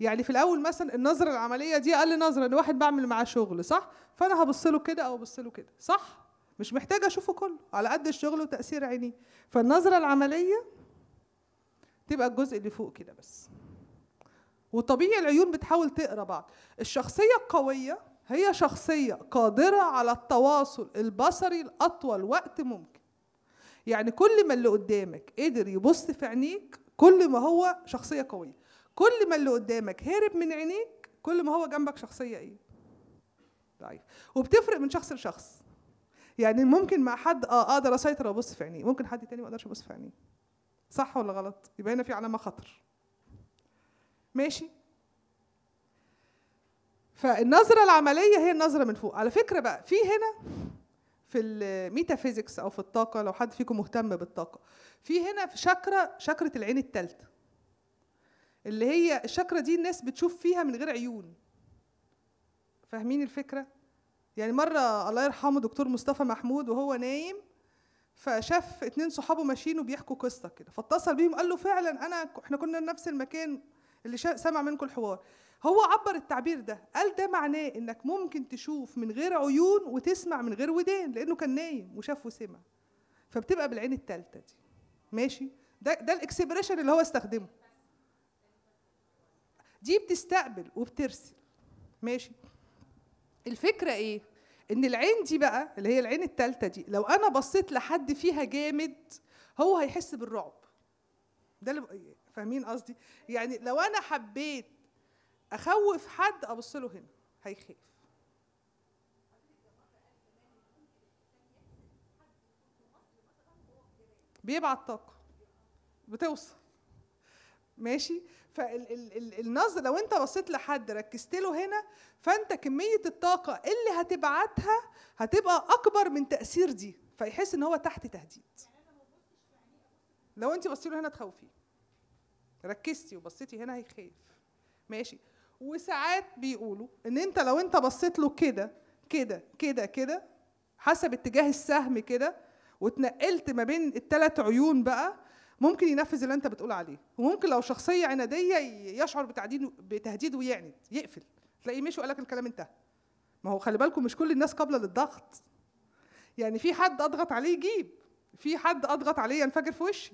يعني في الاول مثلا النظره العمليه دي اقل نظره ان واحد بعمل معاه شغل صح فانا هبص له كده او ابص له كده صح مش محتاجه اشوفه كله على قد الشغل وتاثير عينيه فالنظره العمليه تبقى الجزء اللي فوق كده بس وطبيعي العيون بتحاول تقرا بعض الشخصيه القويه هي شخصيه قادره على التواصل البصري لاطول وقت ممكن يعني كل ما اللي قدامك قدر يبص في عينيك كل ما هو شخصيه قويه كل ما اللي قدامك هرب من عينيك كل ما هو جنبك شخصية ايه ضعيف وبتفرق من شخص لشخص يعني ممكن مع حد اه اقدر اسيطر وابص في عينيه ممكن حد تاني ما اقدرش ابص في عينيه صح ولا غلط يبقى هنا في علامة خطر ماشي فالنظرة العملية هي النظرة من فوق على فكرة بقى في هنا في الميتافيزيكس او في الطاقة لو حد فيكم مهتم بالطاقة في هنا في شاكرا شاكرة العين الثالثة اللي هي الشاكرا دي الناس بتشوف فيها من غير عيون فاهمين الفكره يعني مره الله يرحمه دكتور مصطفى محمود وهو نايم فشاف اتنين صحابه ماشيين وبيحكوا قصه كده فاتصل بيهم قال له فعلا انا احنا كنا نفس المكان اللي سمع منكم الحوار هو عبر التعبير ده قال ده معناه انك ممكن تشوف من غير عيون وتسمع من غير ودان لانه كان نايم وشاف وسمع فبتبقى بالعين الثالثه دي ماشي ده ده الاكسبريشن اللي هو استخدمه دي بتستقبل وبترسل ماشي الفكره ايه ان العين دي بقى اللي هي العين الثالثه دي لو انا بصيت لحد فيها جامد هو هيحس بالرعب ده اللي فاهمين قصدي يعني لو انا حبيت اخوف حد ابص له هنا هيخاف بيبعت طاقه بتوصل ماشي فالنظر لو انت بصيت لحد ركزت له هنا فانت كميه الطاقه اللي هتبعتها هتبقى اكبر من تاثير دي فيحس ان هو تحت تهديد لو انت بصيت له هنا تخوفي ركزتي وبصيتي هنا هيخاف ماشي وساعات بيقولوا ان انت لو انت بصيت له كده كده كده كده حسب اتجاه السهم كده واتنقلت ما بين الثلاث عيون بقى ممكن ينفذ اللي انت بتقول عليه وممكن لو شخصيه عناديه يشعر بتعديد بتهديد ويعند يقفل تلاقيه مشي وقال لك الكلام انتهى ما هو خلي بالكم مش كل الناس قابله للضغط يعني في حد اضغط عليه يجيب في حد اضغط عليه ينفجر في وشي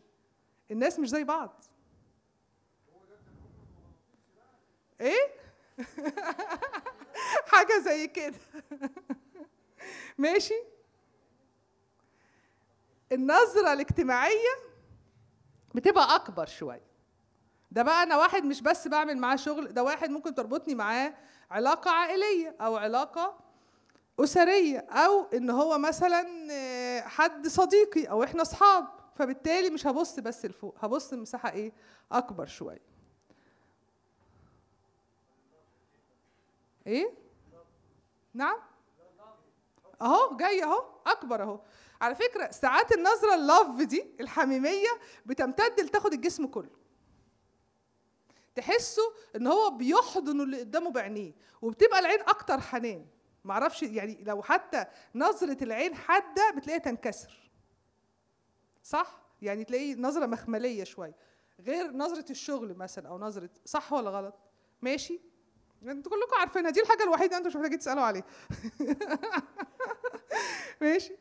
الناس مش زي بعض ايه حاجه زي كده ماشي النظره الاجتماعيه بتبقى اكبر شويه ده بقى انا واحد مش بس بعمل معاه شغل ده واحد ممكن تربطني معاه علاقه عائليه او علاقه اسريه او ان هو مثلا آه، حد صديقي او احنا اصحاب فبالتالي مش هبص بس لفوق هبص لمساحة ايه اكبر شويه ايه نعم اهو جاي اهو اكبر اهو على فكره ساعات النظره اللف دي الحميميه بتمتد لتاخد الجسم كله تحسه ان هو بيحضن اللي قدامه بعينيه وبتبقى العين اكتر حنان معرفش يعني لو حتى نظره العين حاده بتلاقيها تنكسر صح يعني تلاقيه نظره مخمليه شويه غير نظره الشغل مثلا او نظره صح ولا غلط ماشي انتوا كلكم عارفينها دي الحاجه الوحيده انتوا مش محتاجين تسالوا عليها ماشي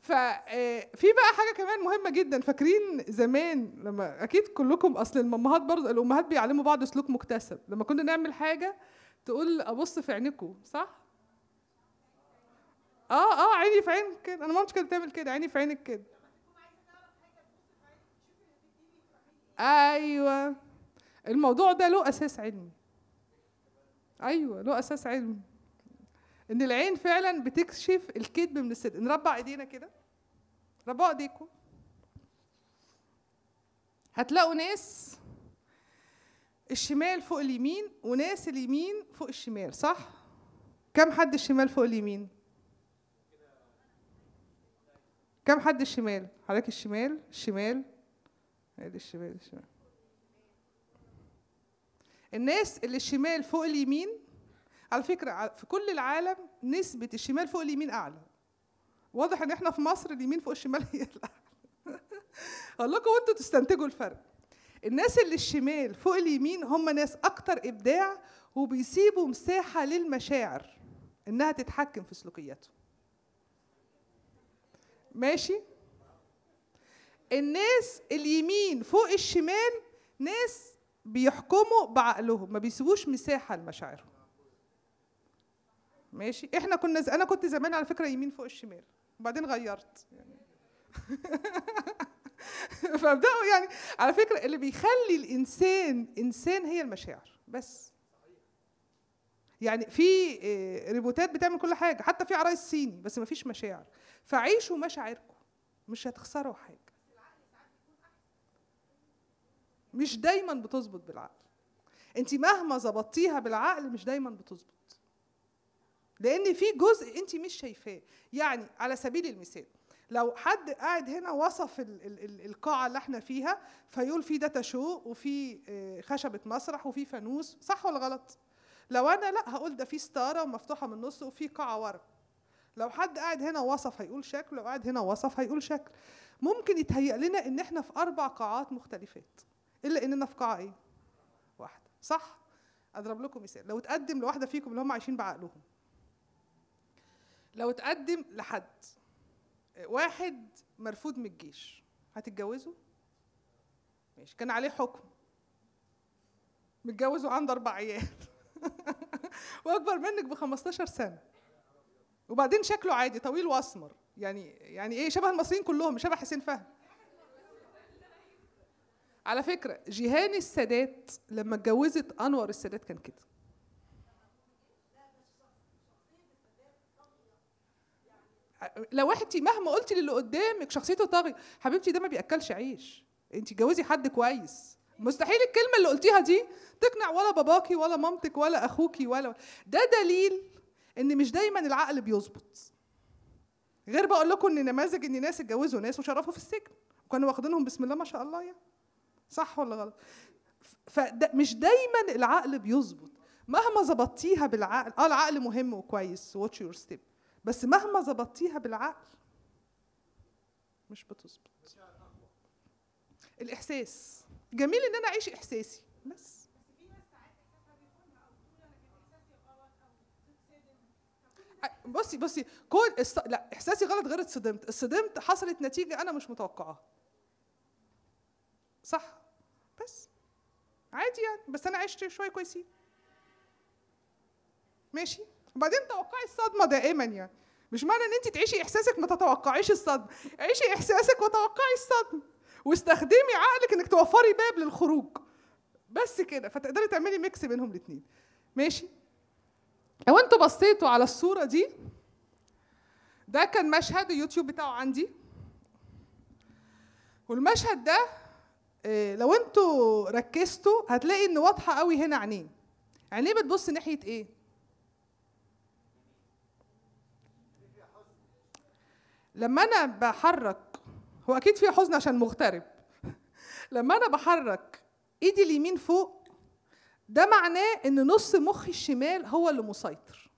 ففي آه، بقى حاجه كمان مهمه جدا فاكرين زمان لما اكيد كلكم اصل الامهات برضه الامهات بيعلموا بعض سلوك مكتسب لما كنا نعمل حاجه تقول ابص في عينكم صح اه اه عيني في عينك كده انا مامتي كانت بتعمل كده عيني في عينك كده ايوه الموضوع ده له اساس علمي ايوه له اساس علمي ان العين فعلا بتكشف الكذب من الصدق نربع ايدينا كده ربعوا ايديكم هتلاقوا ناس الشمال فوق اليمين وناس اليمين فوق الشمال صح كم حد الشمال فوق اليمين كم حد الشمال حضرتك الشمال الشمال ادي الشمال الشمال الناس اللي الشمال فوق اليمين على فكرة في كل العالم نسبة الشمال فوق اليمين أعلى واضح إن إحنا في مصر اليمين فوق الشمال هي الأعلى أقول لكم وأنتوا تستنتجوا الفرق الناس اللي الشمال فوق اليمين هم ناس أكتر إبداع وبيسيبوا مساحة للمشاعر إنها تتحكم في سلوكياتهم ماشي الناس اليمين فوق الشمال ناس بيحكموا بعقلهم ما بيسيبوش مساحه لمشاعرهم ماشي احنا كنا ز... انا كنت زمان على فكره يمين فوق الشمال وبعدين غيرت يعني فابداوا يعني على فكره اللي بيخلي الانسان انسان هي المشاعر بس يعني في آه، ريبوتات بتعمل كل حاجه حتى في عرايس صيني بس ما فيش مشاعر فعيشوا مشاعركم مش هتخسروا حاجه مش دايما بتظبط بالعقل انت مهما ظبطتيها بالعقل مش دايما بتظبط لان في جزء انت مش شايفاه يعني على سبيل المثال لو حد قاعد هنا وصف الـ الـ الـ القاعة اللي احنا فيها فيقول في داتا شو وفي آه، خشبة مسرح وفي فانوس صح ولا غلط؟ لو انا لا هقول ده في ستارة ومفتوحة من النص وفي قاعة ورا لو حد قاعد هنا وصف هيقول شكل لو قاعد هنا وصف هيقول شكل ممكن يتهيأ لنا ان احنا في اربع قاعات مختلفات الا اننا في قاعه ايه واحده صح اضرب لكم مثال لو تقدم لواحده فيكم اللي هم عايشين بعقلهم لو تقدم لحد واحد مرفوض من الجيش هتتجوزه ماشي كان عليه حكم متجوز وعنده اربع عيال واكبر منك ب 15 سنه وبعدين شكله عادي طويل واسمر يعني يعني ايه شبه المصريين كلهم شبه حسين فهمي على فكرة جيهان السادات لما اتجوزت أنور السادات كان كده لو انت مهما قلتي للي قدامك شخصيته طاغيه حبيبتي ده ما بياكلش عيش انت اتجوزي حد كويس مستحيل الكلمه اللي قلتيها دي تقنع ولا باباكي ولا مامتك ولا اخوكي ولا ده دليل ان مش دايما العقل بيظبط غير بقول لكم ان نماذج ان ناس اتجوزوا ناس وشرفوا في السجن وكانوا واخدينهم بسم الله ما شاء الله يعني صح ولا غلط فمش دايما العقل بيظبط مهما ظبطتيها بالعقل اه العقل مهم وكويس واتش يور ستيب بس مهما ظبطتيها بالعقل مش بتظبط الاحساس جميل ان انا اعيش احساسي بس بصي بصي كل الص... لا احساسي غلط غير اتصدمت اتصدمت حصلت نتيجه انا مش متوقعاها صح عادي يعني بس انا عشت شويه كويسين ماشي وبعدين توقعي الصدمه دائما يعني مش معنى ان انت تعيشي احساسك ما تتوقعيش الصدمه عيشي احساسك وتوقعي الصدمه واستخدمي عقلك انك توفري باب للخروج بس كده فتقدري تعملي ميكس بينهم الاثنين ماشي لو انتوا بصيتوا على الصوره دي ده كان مشهد اليوتيوب بتاعه عندي والمشهد ده إيه، لو انتوا ركزتوا هتلاقي ان واضحه قوي هنا عينيه عينيه بتبص ناحيه ايه لما انا بحرك هو اكيد فيها حزن عشان مغترب لما انا بحرك ايدي اليمين فوق ده معناه ان نص مخي الشمال هو اللي مسيطر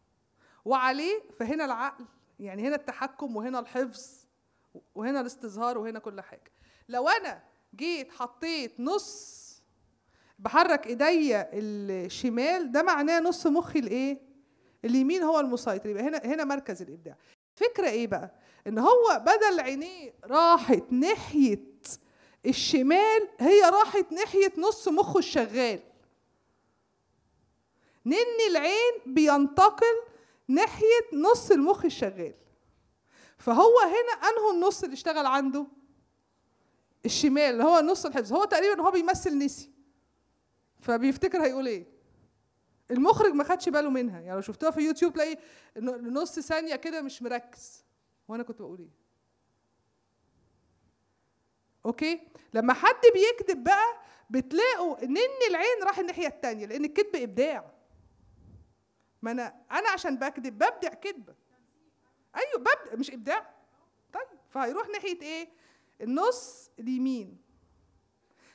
وعليه فهنا العقل يعني هنا التحكم وهنا الحفظ وهنا الاستظهار وهنا كل حاجه لو انا جيت حطيت نص بحرك ايديا الشمال ده معناه نص مخي الايه اليمين هو المسيطر يبقى هنا هنا مركز الابداع فكرة ايه بقى ان هو بدل عينيه راحت ناحيه الشمال هي راحت ناحيه نص مخه الشغال نن العين بينتقل ناحيه نص المخ الشغال فهو هنا انه النص اللي اشتغل عنده الشمال اللي هو نص الحفظ هو تقريبا هو بيمثل نسي فبيفتكر هيقول ايه المخرج ما خدش باله منها يعني لو شفتوها في يوتيوب تلاقي نص ثانيه كده مش مركز وانا كنت بقول ايه اوكي لما حد بيكذب بقى بتلاقوا ان العين راح الناحيه الثانيه لان الكذب ابداع ما انا انا عشان بكذب ببدع كذبه ايوه ببدع مش ابداع طيب فهيروح ناحيه ايه النص اليمين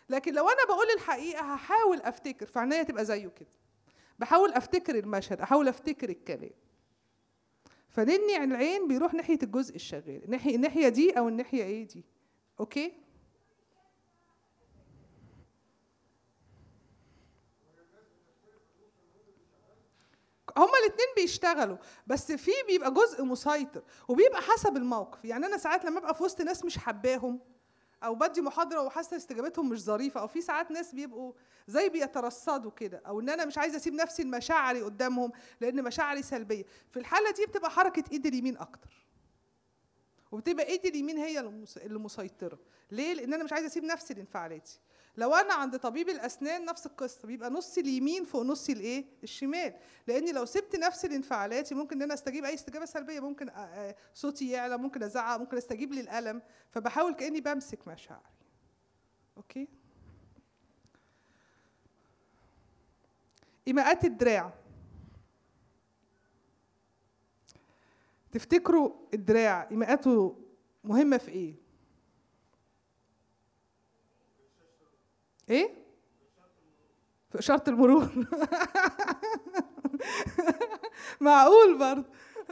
لكن لو انا بقول الحقيقه هحاول افتكر فعناية تبقى زيه كده بحاول افتكر المشهد احاول افتكر الكلام فنني العين بيروح ناحيه الجزء الشغال الناحيه الناحيه دي او الناحيه ايه دي اوكي هما الاثنين بيشتغلوا بس في بيبقى جزء مسيطر وبيبقى حسب الموقف يعني انا ساعات لما ابقى في وسط ناس مش حباهم او بدي محاضره وحاسه استجابتهم مش ظريفه او في ساعات ناس بيبقوا زي بيترصدوا كده او ان انا مش عايزه اسيب نفسي لمشاعري قدامهم لان مشاعري سلبيه في الحاله دي بتبقى حركه ايد اليمين اكتر وبتبقى ايد اليمين هي اللي مسيطره ليه لان انا مش عايزه اسيب نفسي لانفعالاتي لو انا عند طبيب الاسنان نفس القصه بيبقى نص اليمين فوق نص الايه الشمال لان لو سبت نفس الانفعالات ممكن ان انا استجيب اي استجابه سلبيه ممكن صوتي يعلى ممكن ازعق ممكن استجيب للالم فبحاول كاني بمسك مشاعري اوكي إيماءات الدراع تفتكروا الدراع إيماءاته مهمة في إيه؟ ايه في اشاره المرور معقول برضه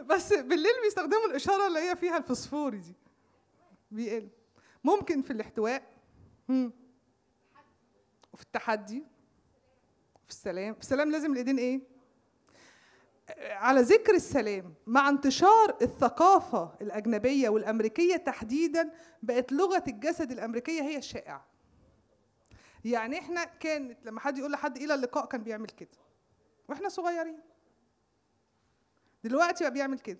بس بالليل بيستخدموا الاشاره اللي هي فيها الفسفوري دي بيقل ممكن في الاحتواء وفي التحدي في السلام في السلام لازم الايدين ايه على ذكر السلام مع انتشار الثقافة الأجنبية والأمريكية تحديدا بقت لغة الجسد الأمريكية هي الشائعة يعني احنا كانت لما حد يقول لحد الى اللقاء كان بيعمل كده واحنا صغيرين دلوقتي بقى بيعمل كده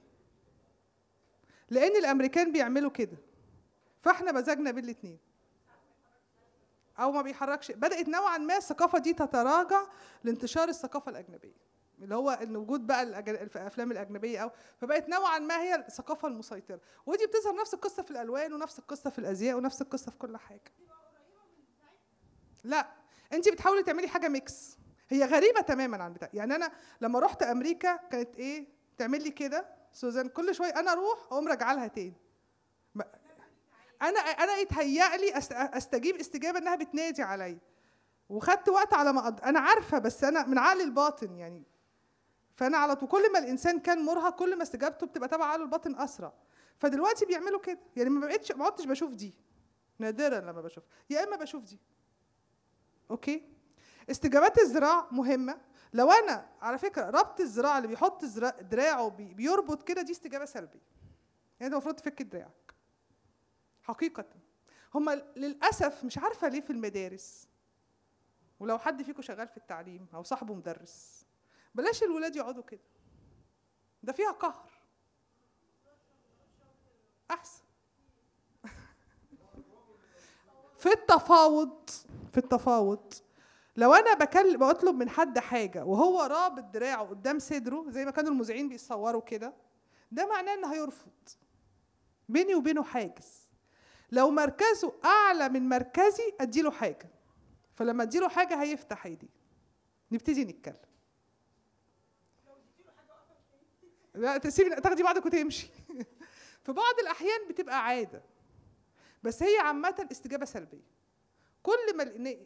لان الامريكان بيعملوا كده فاحنا مزاجنا بين الاثنين او ما بيحركش بدات نوعا ما الثقافه دي تتراجع لانتشار الثقافه الاجنبيه اللي هو ان وجود بقى الافلام الاجنبيه او فبقت نوعا ما هي الثقافه المسيطره ودي بتظهر نفس القصه في الالوان ونفس القصه في الازياء ونفس القصه في كل حاجه لا انت بتحاولي تعملي حاجه ميكس هي غريبه تماما عن بتاع يعني انا لما رحت امريكا كانت ايه تعمل لي كده سوزان كل شويه انا اروح اقوم راجعه لها تاني انا انا يتهيأ لي استجيب استجابه انها بتنادي عليا وخدت وقت على ما أد... انا عارفه بس انا من عقلي الباطن يعني فانا على طول كل ما الانسان كان مرهق كل ما استجابته بتبقى تبع عقله الباطن اسرع فدلوقتي بيعملوا كده يعني ما بقتش ما عدتش بشوف دي نادرا لما بشوف يا اما بشوف دي اوكي استجابات الذراع مهمه لو انا على فكره ربط الذراع اللي بيحط دراعه بيربط كده دي استجابه سلبيه يعني انت المفروض تفك دراعك حقيقه هما للاسف مش عارفه ليه في المدارس ولو حد فيكم شغال في التعليم او صاحبه مدرس بلاش الولاد يقعدوا كده ده فيها قهر احسن في التفاوض في التفاوض لو انا بكلم بطلب من حد حاجه وهو رابط دراعه قدام صدره زي ما كانوا المذيعين بيصوروا كده ده معناه ان هيرفض بيني وبينه حاجز لو مركزه اعلى من مركزي اديله حاجه فلما اديله حاجه هيفتح ايدي نبتدي نتكلم لا تسيبي تاخدي بعضك وتمشي في بعض الاحيان بتبقى عاده بس هي عامه استجابه سلبيه كل ما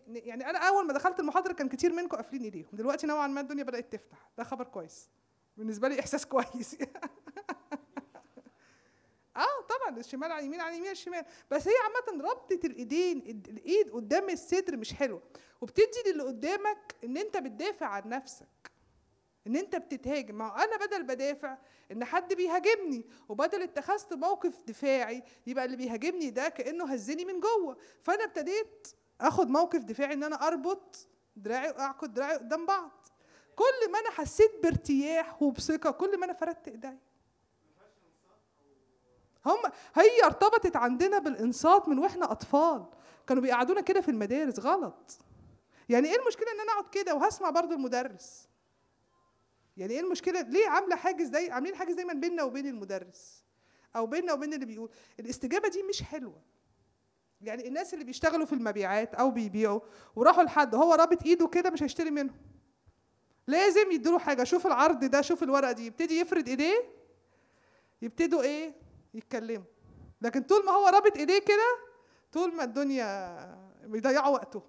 يعني انا اول ما دخلت المحاضره كان كتير منكم قافلين ايديهم دلوقتي نوعا ما الدنيا بدات تفتح ده خبر كويس بالنسبه لي احساس كويس اه طبعا الشمال على اليمين على اليمين الشمال بس هي عامه ربطه الايدين الايد قدام الصدر مش حلوه وبتدي للي قدامك ان انت بتدافع عن نفسك ان انت بتتهاجم ما هو انا بدل بدافع ان حد بيهاجمني وبدل اتخذت موقف دفاعي يبقى اللي بيهاجمني ده كانه هزني من جوه فانا ابتديت اخد موقف دفاعي ان انا اربط دراعي واعقد دراعي قدام بعض كل ما انا حسيت بارتياح وبثقه كل ما انا فردت ايدي هم هي ارتبطت عندنا بالانصات من واحنا اطفال كانوا بيقعدونا كده في المدارس غلط يعني ايه المشكله ان انا اقعد كده وهسمع برضو المدرس يعني ايه المشكله ليه عامله حاجز زي عاملين حاجز دايما بيننا وبين المدرس او بيننا وبين اللي بيقول الاستجابه دي مش حلوه يعني الناس اللي بيشتغلوا في المبيعات او بيبيعوا وراحوا لحد هو رابط ايده كده مش هيشتري منه لازم يديله حاجه شوف العرض ده شوف الورقه دي يبتدي يفرد ايديه يبتدوا ايه يتكلموا لكن طول ما هو رابط ايديه كده طول ما الدنيا بيضيعوا وقته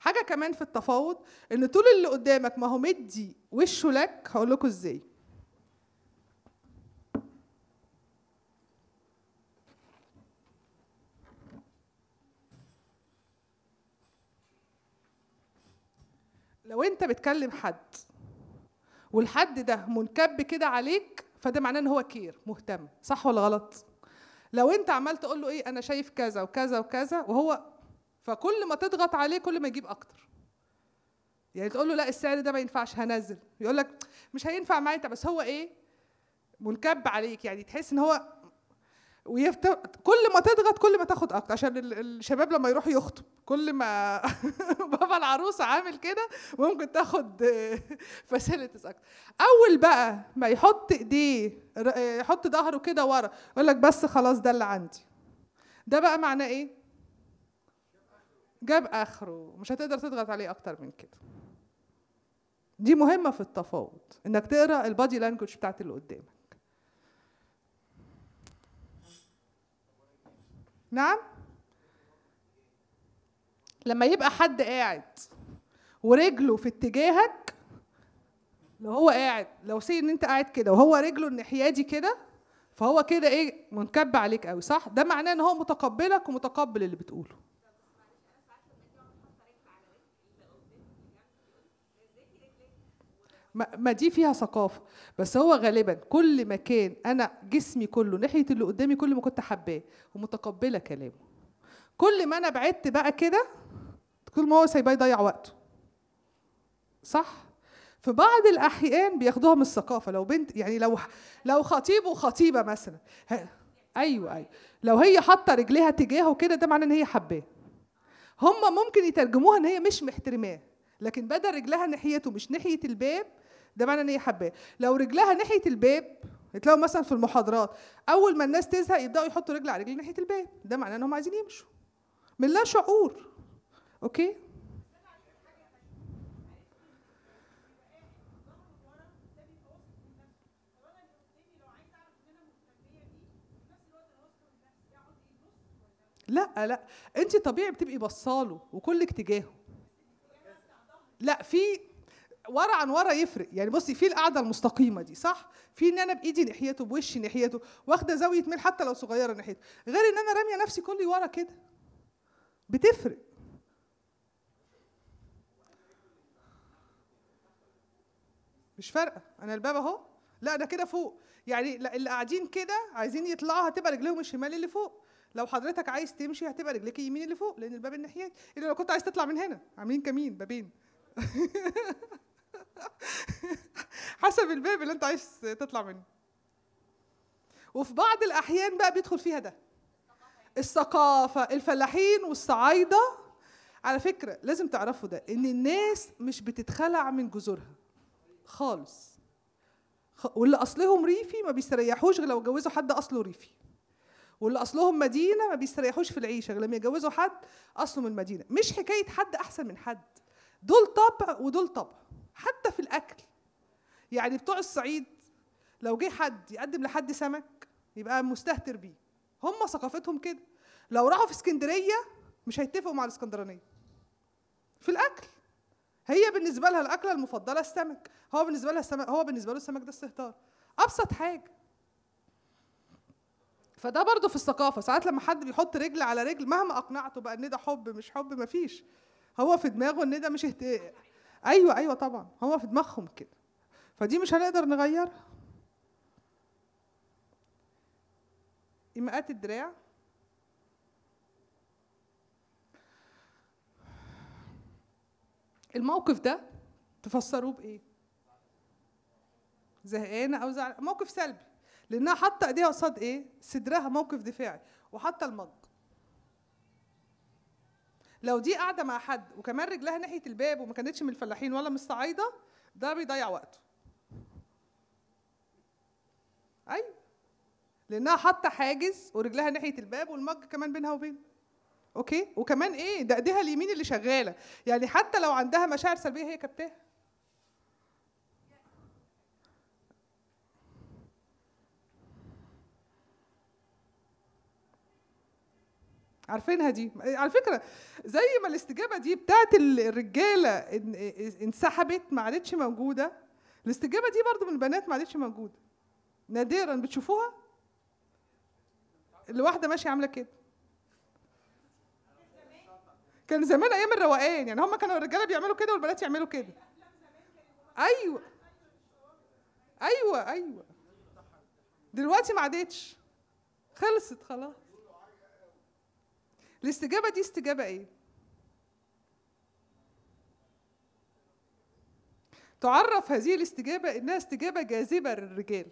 حاجه كمان في التفاوض ان طول اللي قدامك ما هو مدي وشه لك هقول لكم ازاي لو انت بتكلم حد والحد ده منكب كده عليك فده معناه ان هو كير مهتم صح ولا غلط لو انت عمال تقول له ايه انا شايف كذا وكذا وكذا وهو فكل ما تضغط عليه كل ما يجيب اكتر يعني تقول له لا السعر ده ما ينفعش هنزل يقول لك مش هينفع معايا بس هو ايه منكب عليك يعني تحس ان هو ويفت... كل ما تضغط كل ما تاخد اكتر عشان الشباب لما يروحوا يخطب كل ما بابا العروسه عامل كده ممكن تاخد فاسيلتيز اكتر اول بقى ما يحط ايديه يحط ظهره كده ورا يقول لك بس خلاص ده اللي عندي ده بقى معناه ايه جاب اخره مش هتقدر تضغط عليه اكتر من كده دي مهمه في التفاوض انك تقرا البادي لانجوج بتاعت اللي قدامك نعم لما يبقى حد قاعد ورجله في اتجاهك لو هو قاعد لو سي ان انت قاعد كده وهو رجله الناحيه دي كده فهو كده ايه منكب عليك قوي صح ده معناه ان هو متقبلك ومتقبل اللي بتقوله ما دي فيها ثقافه بس هو غالبا كل ما كان انا جسمي كله ناحيه اللي قدامي كل ما كنت حباه ومتقبله كلامه كل ما انا بعدت بقى كده كل ما هو سايباه يضيع وقته صح في بعض الاحيان بياخدوها من الثقافه لو بنت يعني لو لو خطيب وخطيبه مثلا ايوه ايوه لو هي حاطه رجليها تجاهه كده ده معناه ان هي حباه هم ممكن يترجموها ان هي مش محترماه لكن بدل رجلها ناحيته مش ناحيه الباب ده معنى ان هي حباه لو رجلها ناحيه الباب تلاقوا مثلا في المحاضرات اول ما الناس تزهق يبداوا يحطوا رجل على رجل ناحيه الباب ده معناه انهم عايزين يمشوا من لا شعور اوكي لا لا انت طبيعي بتبقي بصاله وكل اتجاهه لا في ورا عن ورا يفرق يعني بصي في القعده المستقيمه دي صح في ان انا بايدي ناحيته بوشي ناحيته واخده زاويه ميل حتى لو صغيره ناحيته غير ان انا راميه نفسي كلي ورا كده بتفرق مش فارقه انا الباب اهو لا ده كده فوق يعني اللي قاعدين كده عايزين يطلعوا هتبقى رجليهم الشمال اللي فوق لو حضرتك عايز تمشي هتبقى رجليك اليمين اللي فوق لان الباب الناحيه الا لو كنت عايز تطلع من هنا عاملين كمين بابين حسب الباب اللي انت عايز تطلع منه وفي بعض الاحيان بقى بيدخل فيها ده الثقافه الفلاحين والصعايده على فكره لازم تعرفوا ده ان الناس مش بتتخلع من جذورها خالص واللي اصلهم ريفي ما بيستريحوش غير لو اتجوزوا حد اصله ريفي واللي اصلهم مدينه ما بيستريحوش في العيشه غير لما يتجوزوا حد اصله من المدينه مش حكايه حد احسن من حد دول طبع ودول طبع حتى في الأكل يعني بتوع الصعيد لو جه حد يقدم لحد سمك يبقى مستهتر بيه هم ثقافتهم كده لو راحوا في اسكندرية مش هيتفقوا مع الاسكندرانية في الأكل هي بالنسبة لها الأكلة المفضلة السمك هو بالنسبة لها السمك هو بالنسبة له السمك ده استهتار أبسط حاجة فده برضه في الثقافة ساعات لما حد بيحط رجل على رجل مهما أقنعته بقى إن ده حب مش حب مفيش هو في دماغه إن ده مش اهتمام ايوه ايوه طبعا هو في دماغهم كده فدي مش هنقدر نغيرها إيماءات الدراع الموقف ده تفسروه بإيه؟ زهقانة أو زعلانة موقف سلبي لأنها حاطة إيديها قصاد إيه؟ صدرها موقف دفاعي وحاطة المج لو دي قاعده مع حد وكمان رجلها ناحيه الباب وما كانتش من الفلاحين ولا من الصعايده ده بيضيع وقته ايوه لانها حاطه حاجز ورجلها ناحيه الباب والمج كمان بينها وبين اوكي وكمان ايه ده ايديها اليمين اللي شغاله يعني حتى لو عندها مشاعر سلبيه هي كبتها عارفينها دي على فكره زي ما الاستجابه دي بتاعت الرجاله انسحبت ما عادتش موجوده الاستجابه دي برضو من البنات ما عادتش موجوده نادرا بتشوفوها الواحده ماشيه عامله كده كان زمان ايام الروقان يعني هم كانوا الرجاله بيعملوا كده والبنات يعملوا كده ايوه ايوه ايوه دلوقتي ما عادتش خلصت خلاص الاستجابه دي استجابه ايه تعرف هذه الاستجابه انها استجابه جاذبه للرجال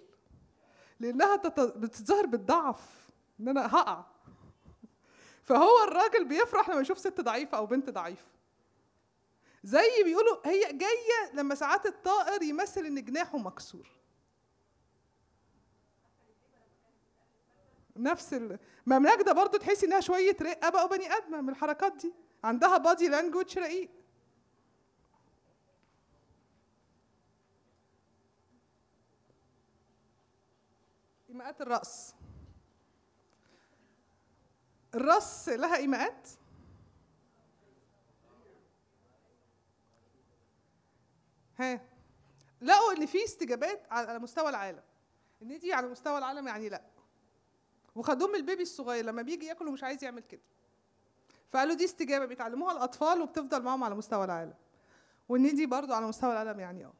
لانها بتظهر بالضعف ان انا هقع فهو الراجل بيفرح لما يشوف ست ضعيفه او بنت ضعيفه زي بيقولوا هي جايه لما ساعات الطائر يمثل ان جناحه مكسور نفس ال... ده برضو تحسي انها شويه رقه بقوا بني ادمه من الحركات دي عندها بادي لانجوج رقيق إيماءات الرأس الرأس لها إيماءات ها لقوا ان في استجابات على مستوى العالم ان دي على مستوى العالم يعني لا وخدوه البيبي الصغير لما بيجي ياكل ومش عايز يعمل كده فقالوا دي استجابه بيتعلموها الاطفال وبتفضل معاهم على مستوى العالم وان دي برضو على مستوى العالم يعني اه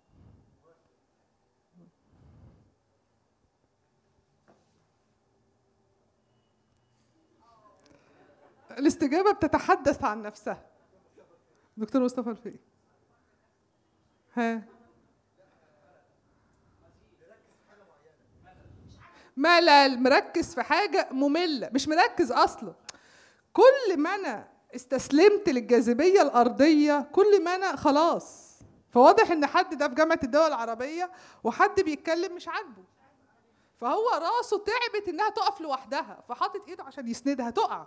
الاستجابه بتتحدث عن نفسها دكتور مصطفى الفقي ها ملل مركز في حاجه ممله مش مركز اصلا كل ما انا استسلمت للجاذبيه الارضيه كل ما انا خلاص فواضح ان حد ده في جامعه الدول العربيه وحد بيتكلم مش عاجبه فهو راسه تعبت انها تقف لوحدها فحاطط ايده عشان يسندها تقع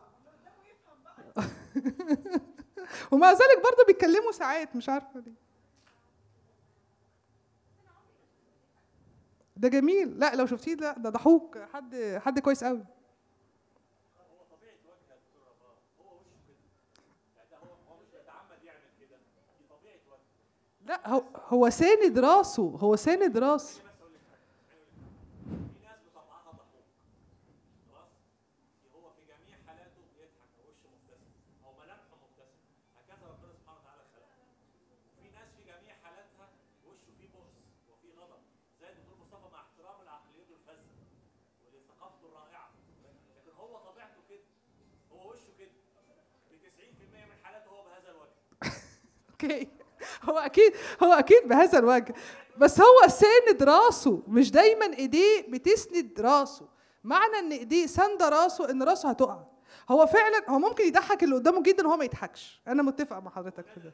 ومع ذلك برضه بيتكلموا ساعات مش عارفه ليه ده جميل لا لو شفتيه لا ده ضحوك حد حد كويس قوي لا هو هو ساند راسه هو ساند راسه اوكي هو اكيد هو اكيد بهذا الوجه بس هو ساند راسه مش دايما ايديه بتسند راسه معنى ان ايديه ساند راسه ان راسه هتقع هو فعلا هو ممكن يضحك اللي قدامه جدا وهو ما يضحكش انا متفقه مع حضرتك في ده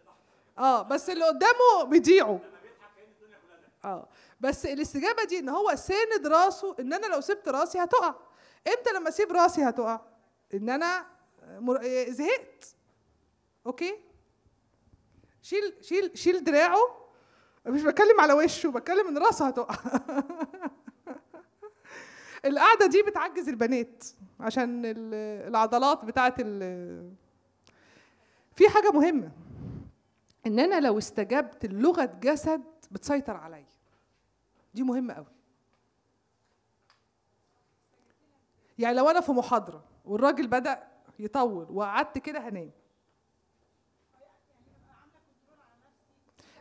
اه بس اللي قدامه بيضيعه اه بس الاستجابه دي ان هو ساند راسه ان انا لو سبت راسي هتقع امتى لما اسيب راسي هتقع ان انا زهقت اوكي شيل شيل شيل دراعه مش بتكلم على وشه بتكلم ان راسه هتقع القعده دي بتعجز البنات عشان العضلات بتاعه في حاجه مهمه ان انا لو استجبت لغه جسد بتسيطر عليا دي مهمه قوي يعني لو انا في محاضره والراجل بدا يطول وقعدت كده هنام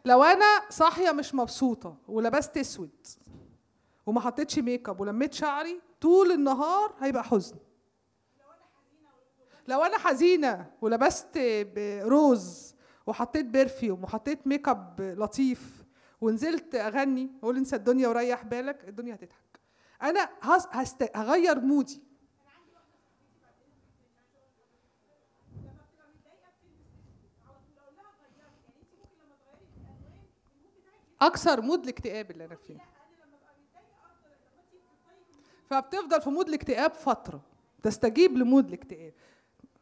لو انا صاحيه مش مبسوطه ولبست اسود وما حطيتش ميك اب ولميت شعري طول النهار هيبقى حزن لو انا حزينه ولبست روز وحطيت برفيوم وحطيت ميك اب لطيف ونزلت اغني اقول انسى الدنيا وريح بالك الدنيا هتضحك انا هغير مودي اكثر مود الاكتئاب اللي انا فيه فبتفضل في مود الاكتئاب فتره تستجيب لمود الاكتئاب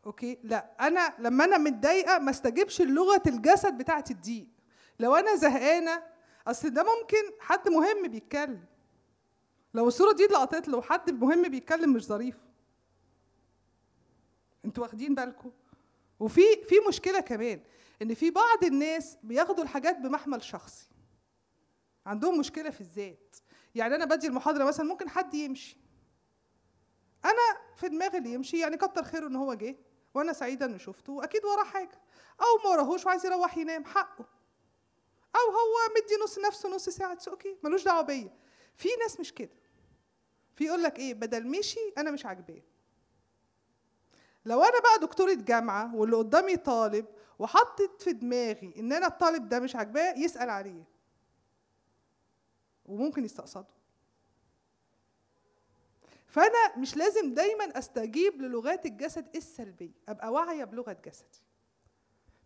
اوكي لا انا لما انا متضايقه ما استجيبش لغه الجسد بتاعت الضيق لو انا زهقانه اصل ده ممكن حد مهم بيتكلم لو الصوره دي اتلقطت لو حد مهم بيتكلم مش ظريف انتوا واخدين بالكم وفي في مشكله كمان ان في بعض الناس بياخدوا الحاجات بمحمل شخصي عندهم مشكله في الذات يعني انا بدي المحاضره مثلا ممكن حد يمشي انا في دماغي اللي يمشي يعني كتر خيره ان هو جه وانا سعيده اني شفته واكيد وراه حاجه او ما وراهوش وعايز يروح ينام حقه او هو مدي نص نفسه نص ساعه اتس اوكي ملوش دعوه بيا في ناس مش كده في يقول لك ايه بدل مشي انا مش عاجباه لو انا بقى دكتوره جامعه واللي قدامي طالب وحطت في دماغي ان انا الطالب ده مش عاجباه يسال عليه وممكن يستقصدوا فانا مش لازم دايما استجيب للغات الجسد السلبيه ابقى واعيه بلغه جسدي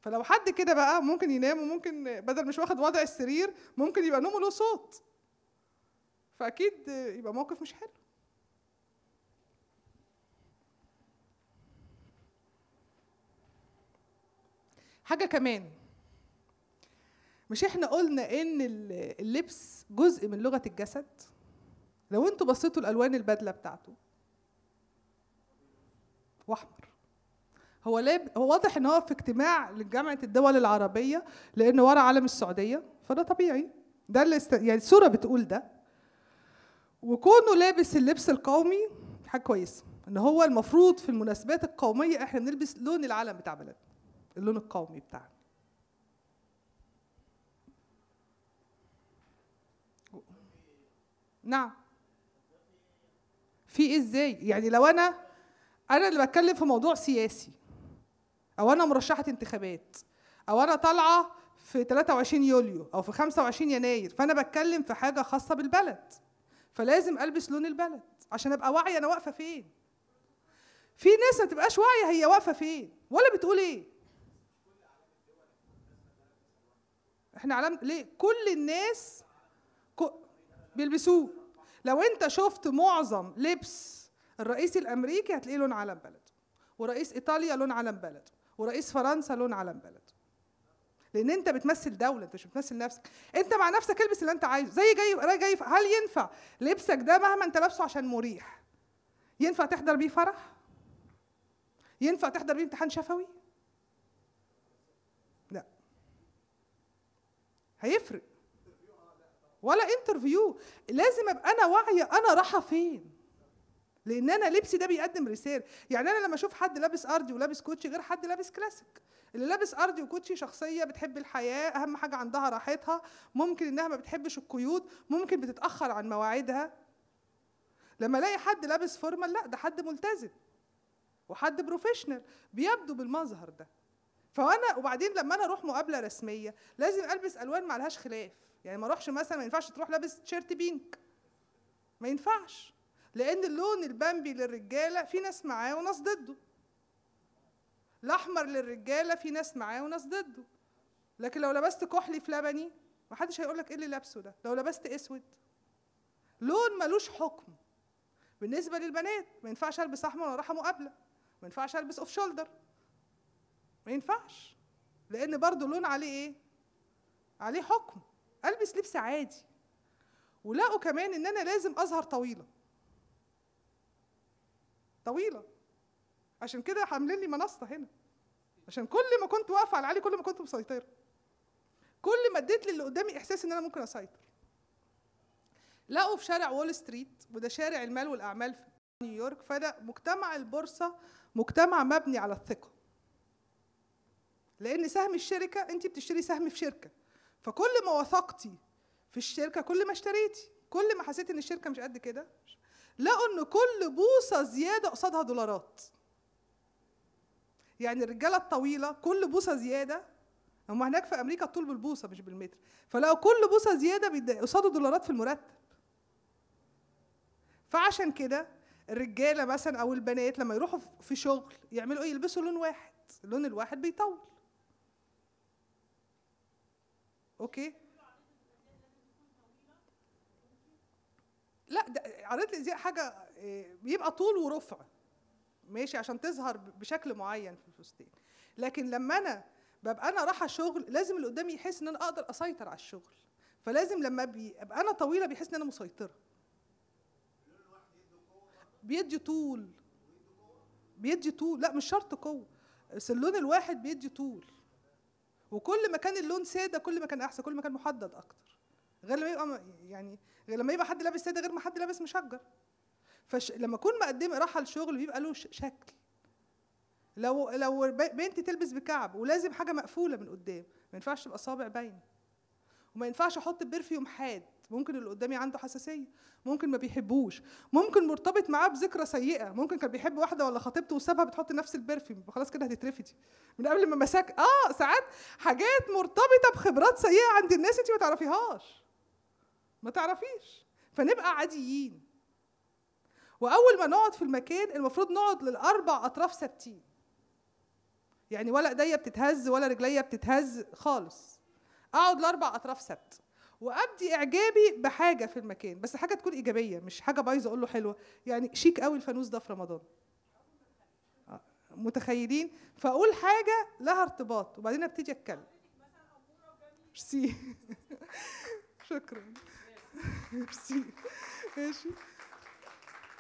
فلو حد كده بقى ممكن ينام وممكن بدل مش واخد وضع السرير ممكن يبقى نومه له صوت فاكيد يبقى موقف مش حلو حاجه كمان مش احنا قلنا ان اللبس جزء من لغه الجسد لو انتوا بصيتوا لالوان البدله بتاعته واحمر هو لاب هو واضح ان هو في اجتماع لجامعه الدول العربيه لان ورا علم السعوديه فده طبيعي ده اللي است... يعني الصوره بتقول ده وكونه لابس اللبس القومي حاجه كويسه ان هو المفروض في المناسبات القوميه احنا بنلبس لون العلم بتاع بلدنا اللون القومي بتاعنا نعم في ايه ازاي يعني لو انا انا اللي بتكلم في موضوع سياسي او انا مرشحه انتخابات او انا طالعه في 23 يوليو او في 25 يناير فانا بتكلم في حاجه خاصه بالبلد فلازم البس لون البلد عشان ابقى واعيه انا واقفه فين في ناس ما تبقاش واعيه هي واقفه فين ولا بتقول ايه احنا علام ليه كل الناس بيلبسوه لو انت شفت معظم لبس الرئيس الامريكي هتلاقيه لون علم بلده ورئيس ايطاليا لون علم بلده ورئيس فرنسا لون علم بلده لان انت بتمثل دوله انت مش بتمثل نفسك انت مع نفسك البس اللي انت عايزه زي جاي جاي هل ينفع لبسك ده مهما انت لابسه عشان مريح ينفع تحضر بيه فرح ينفع تحضر بيه امتحان شفوي لا هيفرق ولا انترفيو لازم ابقى انا واعيه انا رايحه فين لان انا لبسي ده بيقدم رساله يعني انا لما اشوف حد لابس ارضي ولابس كوتشي غير حد لابس كلاسيك اللي لابس ارضي وكوتشي شخصيه بتحب الحياه اهم حاجه عندها راحتها ممكن انها ما بتحبش القيود ممكن بتتاخر عن مواعيدها لما الاقي حد لابس فورمال لا ده حد ملتزم وحد بروفيشنال بيبدو بالمظهر ده فانا وبعدين لما انا اروح مقابله رسميه لازم البس الوان ما لهاش خلاف يعني ما اروحش مثلا ما ينفعش تروح لابس تيشيرت بينك ما ينفعش لان اللون البامبي للرجاله في ناس معاه وناس ضده الاحمر للرجاله في ناس معاه وناس ضده لكن لو لبست كحلي في لبني ما حدش هيقول لك ايه اللي لابسه ده لو لبست اسود لون ملوش حكم بالنسبه للبنات ما ينفعش البس احمر وانا مقابله ما ينفعش البس اوف شولدر ما ينفعش لان برضو لون عليه ايه عليه حكم البس لبس عادي ولقوا كمان ان انا لازم اظهر طويله طويله عشان كده حاملين لي منصه هنا عشان كل ما كنت واقفه على العالي كل ما كنت مسيطره كل ما اديت للي قدامي احساس ان انا ممكن اسيطر لقوا في شارع وول ستريت وده شارع المال والاعمال في نيويورك فده مجتمع البورصه مجتمع مبني على الثقه لان سهم الشركه انت بتشتري سهم في شركه فكل ما وثقتي في الشركه كل ما اشتريتي كل ما حسيت ان الشركه مش قد كده لقوا ان كل بوصه زياده قصادها دولارات يعني الرجاله الطويله كل بوصه زياده هم هناك في امريكا الطول بالبوصه مش بالمتر فلقوا كل بوصه زياده قصاده دولارات في المرتب فعشان كده الرجاله مثلا او البنات لما يروحوا في شغل يعملوا ايه يلبسوا لون واحد اللون الواحد بيطول اوكي لا ده عرض الازياء حاجه بيبقى آه، طول ورفع ماشي عشان تظهر بشكل معين في الفستان لكن لما انا ببقى انا رايحه شغل لازم اللي قدامي يحس ان انا اقدر اسيطر على الشغل فلازم لما ابقى انا طويله بيحس ان انا مسيطره بيدي طول بيدي طول لا مش شرط قوه بس اللون الواحد بيدي طول وكل ما كان اللون ساده كل ما كان احسن كل ما كان محدد اكتر غير لما يبقى يعني غير لما يبقى حد لابس ساده غير ما حد لابس مشجر فلما اكون مقدمه راحه الشغل بيبقى له شكل لو لو بنتي تلبس بكعب ولازم حاجه مقفوله من قدام ما ينفعش تبقى صابع باينه وما ينفعش احط برفيوم حاد ممكن اللي قدامي عنده حساسيه ممكن ما بيحبوش ممكن مرتبط معاه بذكرى سيئه ممكن كان بيحب واحده ولا خطيبته وسابها بتحط نفس البرفيوم خلاص كده هتترفدي من قبل ما مساك اه ساعات حاجات مرتبطه بخبرات سيئه عند الناس انت ما تعرفيهاش ما تعرفيش فنبقى عاديين واول ما نقعد في المكان المفروض نقعد للاربع اطراف ثابتين يعني ولا ايديا بتتهز ولا رجليا بتتهز خالص اقعد لاربع اطراف ثابته وابدي اعجابي بحاجه في المكان بس حاجه تكون ايجابيه مش حاجه بايظه اقول له حلوه يعني شيك قوي الفانوس ده في رمضان آه، متخيلين فاقول حاجه لها ارتباط وبعدين ابتدي اتكلم ميرسي شكرا ميرسي ماشي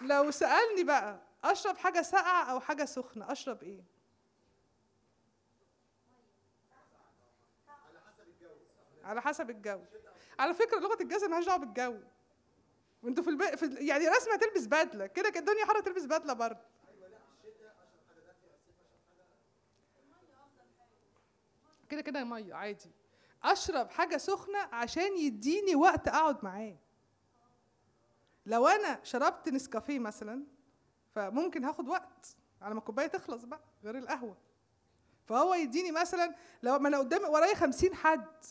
لو سالني بقى اشرب حاجه ساقعه او حاجه سخنه اشرب ايه على حسب الجو على فكره لغه الجسد مالهاش دعوه بالجو وانتوا في, الب... في ال... يعني رسمه تلبس بدله كده كده الدنيا حاره تلبس بدله برضه كده كده ميه عادي اشرب حاجه سخنه عشان يديني وقت اقعد معاه لو انا شربت نسكافيه مثلا فممكن هاخد وقت على ما الكوبايه تخلص بقى غير القهوه فهو يديني مثلا لو ما انا قدامي ورايا 50 حد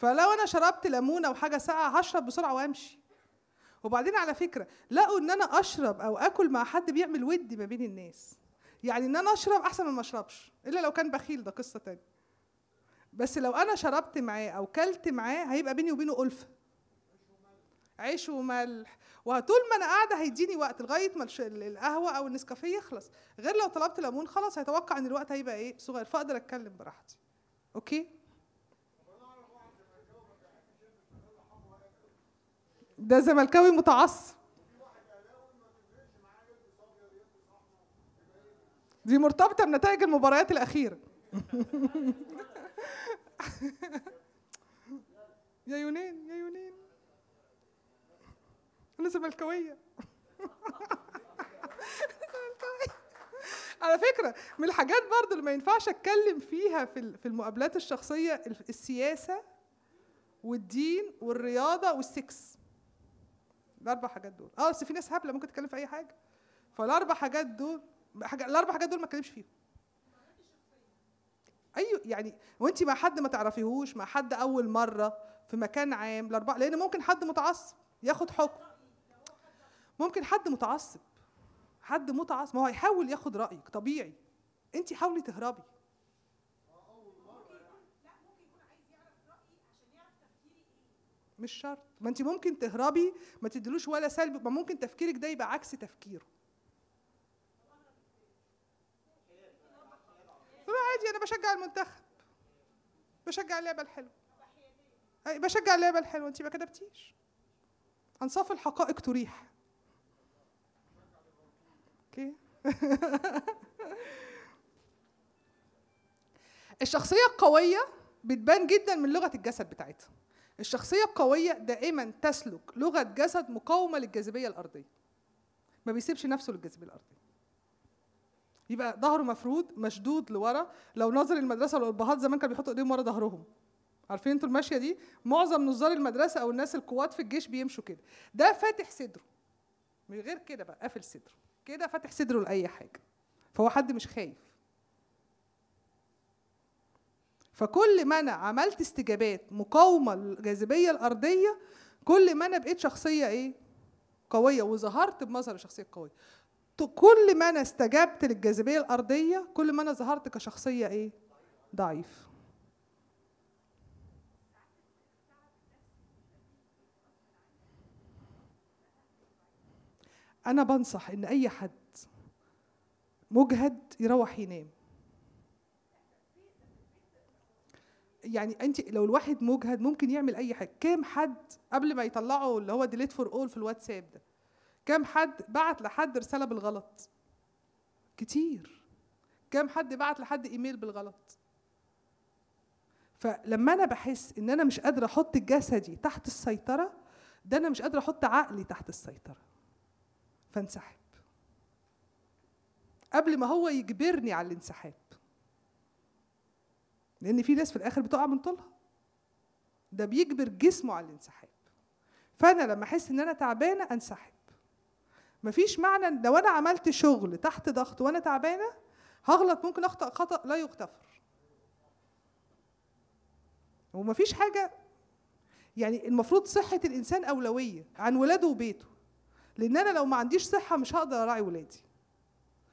فلو انا شربت ليمونه وحاجه ساقعه هشرب بسرعه وامشي وبعدين على فكره لقوا ان انا اشرب او اكل مع حد بيعمل ود ما بين الناس يعني ان انا اشرب احسن من ما اشربش الا لو كان بخيل ده قصه تانية بس لو انا شربت معاه او كلت معاه هيبقى بيني وبينه الفه عيش وملح وطول ما انا قاعده هيديني وقت لغايه ما القهوه او النسكافيه يخلص غير لو طلبت ليمون خلاص هيتوقع ان الوقت هيبقى ايه صغير فاقدر اتكلم براحتي اوكي ده زملكاوي متعصب دي مرتبطه بنتائج المباريات الاخيره يا يونان يا يونان انا زملكاويه على فكره من الحاجات برضه اللي ما ينفعش اتكلم فيها في المقابلات الشخصيه السياسه والدين والرياضه والسكس الاربع حاجات دول اه بس في ناس هبله ممكن تتكلم في اي حاجه فالاربع حاجات دول حاجة الاربع حاجات دول ما اتكلمش فيهم ايوه يعني وانت مع حد ما تعرفيهوش مع حد اول مره في مكان عام الاربع لان ممكن حد متعصب ياخد حكم ممكن حد متعصب حد متعصب ما هو هيحاول ياخد رايك طبيعي انت حاولي تهربي مش شرط ما انت ممكن تهربي ما تديلوش ولا سلب ما ممكن تفكيرك ده يبقى عكس تفكيره طب عادي انا بشجع المنتخب بشجع اللعبه الحلوه بشجع اللعبه الحلوه انت ما كتبتيش انصاف الحقائق تريح اوكي الشخصيه القويه بتبان جدا من لغه الجسد بتاعتها الشخصية القوية دائما تسلك لغة جسد مقاومة للجاذبية الأرضية ما بيسيبش نفسه للجاذبية الأرضية يبقى ظهره مفرود مشدود لورا لو ناظر المدرسة والأبهات زمان كانوا بيحطوا إيديهم ورا ظهرهم عارفين انتوا الماشيه دي معظم نظار المدرسه او الناس القوات في الجيش بيمشوا كده ده فاتح صدره من غير كده بقى قافل صدره كده فاتح صدره لاي حاجه فهو حد مش خايف فكل ما انا عملت استجابات مقاومه للجاذبيه الارضيه كل ما انا بقيت شخصيه ايه قويه وظهرت بمظهر الشخصيه القويه كل ما انا استجبت للجاذبيه الارضيه كل ما انا ظهرت كشخصيه ايه ضعيف انا بنصح ان اي حد مجهد يروح ينام يعني انت لو الواحد مجهد ممكن يعمل اي حاجه كام حد قبل ما يطلعه اللي هو ديليت فور اول في الواتساب ده كام حد بعت لحد رساله بالغلط كتير كام حد بعت لحد ايميل بالغلط فلما انا بحس ان انا مش قادره احط جسدي تحت السيطره ده انا مش قادره احط عقلي تحت السيطره فانسحب قبل ما هو يجبرني على الانسحاب لان في ناس في الاخر بتقع من طولها ده بيجبر جسمه على الانسحاب فانا لما احس ان انا تعبانه انسحب مفيش معنى لو انا عملت شغل تحت ضغط وانا تعبانه هغلط ممكن اخطا خطا لا يغتفر ومفيش حاجه يعني المفروض صحه الانسان اولويه عن ولاده وبيته لان انا لو ما عنديش صحه مش هقدر اراعي ولادي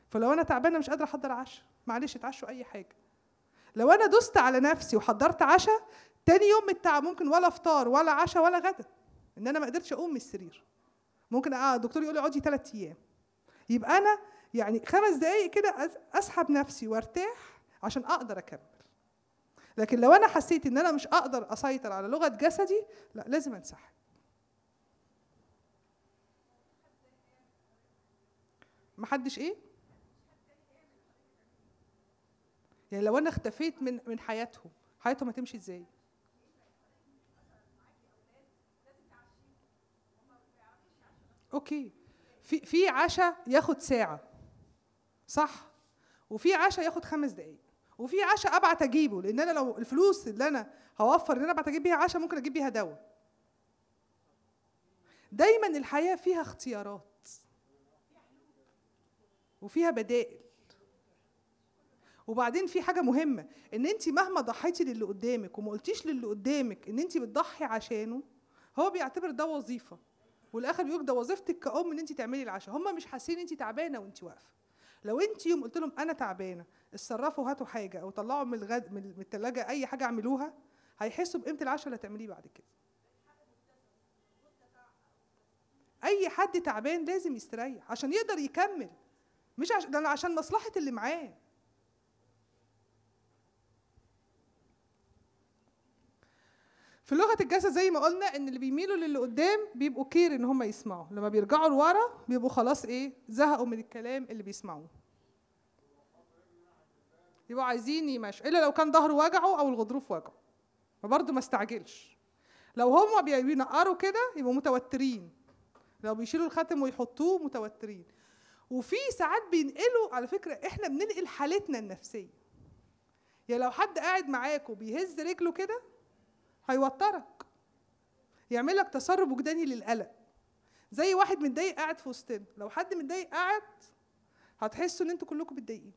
فلو انا تعبانه مش قادره احضر عشاء معلش اتعشوا اي حاجه لو انا دست على نفسي وحضرت عشاء تاني يوم من التعب ممكن ولا فطار ولا عشاء ولا غدا ان انا ما قدرتش اقوم من السرير ممكن آه الدكتور يقول لي اقعدي ثلاث ايام يبقى انا يعني خمس دقائق كده اسحب نفسي وارتاح عشان اقدر اكمل لكن لو انا حسيت ان انا مش اقدر اسيطر على لغه جسدي لا لازم انسحب محدش ايه يعني لو انا اختفيت من من حياتهم حياتهم هتمشي ازاي اوكي في في عشاء ياخد ساعه صح وفي عشاء ياخد خمس دقايق وفي عشاء ابعت اجيبه لان انا لو الفلوس اللي انا هوفر ان انا ابعت اجيب بيها عشاء ممكن اجيب بيها دواء دايما الحياه فيها اختيارات وفيها بدائل وبعدين في حاجه مهمه ان انت مهما ضحيتي للي قدامك وما قلتيش للي قدامك ان انت بتضحي عشانه هو بيعتبر ده وظيفه والاخر بيقول ده وظيفتك كأم ان انت تعملي العشاء هم مش حاسين انت تعبانه وانت واقفه لو انت يوم قلت لهم انا تعبانه اتصرفوا هاتوا حاجه او طلعوا من الغد من الثلاجه اي حاجه اعملوها هيحسوا بقيمه العشاء اللي هتعمليه بعد كده اي حد تعبان لازم يستريح عشان يقدر يكمل مش عشان ده عشان مصلحه اللي معاه في لغه الجسد زي ما قلنا ان اللي بيميلوا للي قدام بيبقوا كير ان هم يسمعوا لما بيرجعوا لورا بيبقوا خلاص ايه زهقوا من الكلام اللي بيسمعوه يبقوا عايزين يمشوا الا لو كان ظهره وجعه او الغضروف وجعه فبرضه ما استعجلش لو هم بينقروا كده يبقوا متوترين لو بيشيلوا الخاتم ويحطوه متوترين وفي ساعات بينقلوا على فكره احنا بننقل حالتنا النفسيه يعني لو حد قاعد معاك وبيهز رجله كده هيوترك يعمل لك تسرب وجداني للقلق زي واحد متضايق قاعد في وسطنا لو حد متضايق قاعد هتحسوا ان انتوا كلكم متضايقين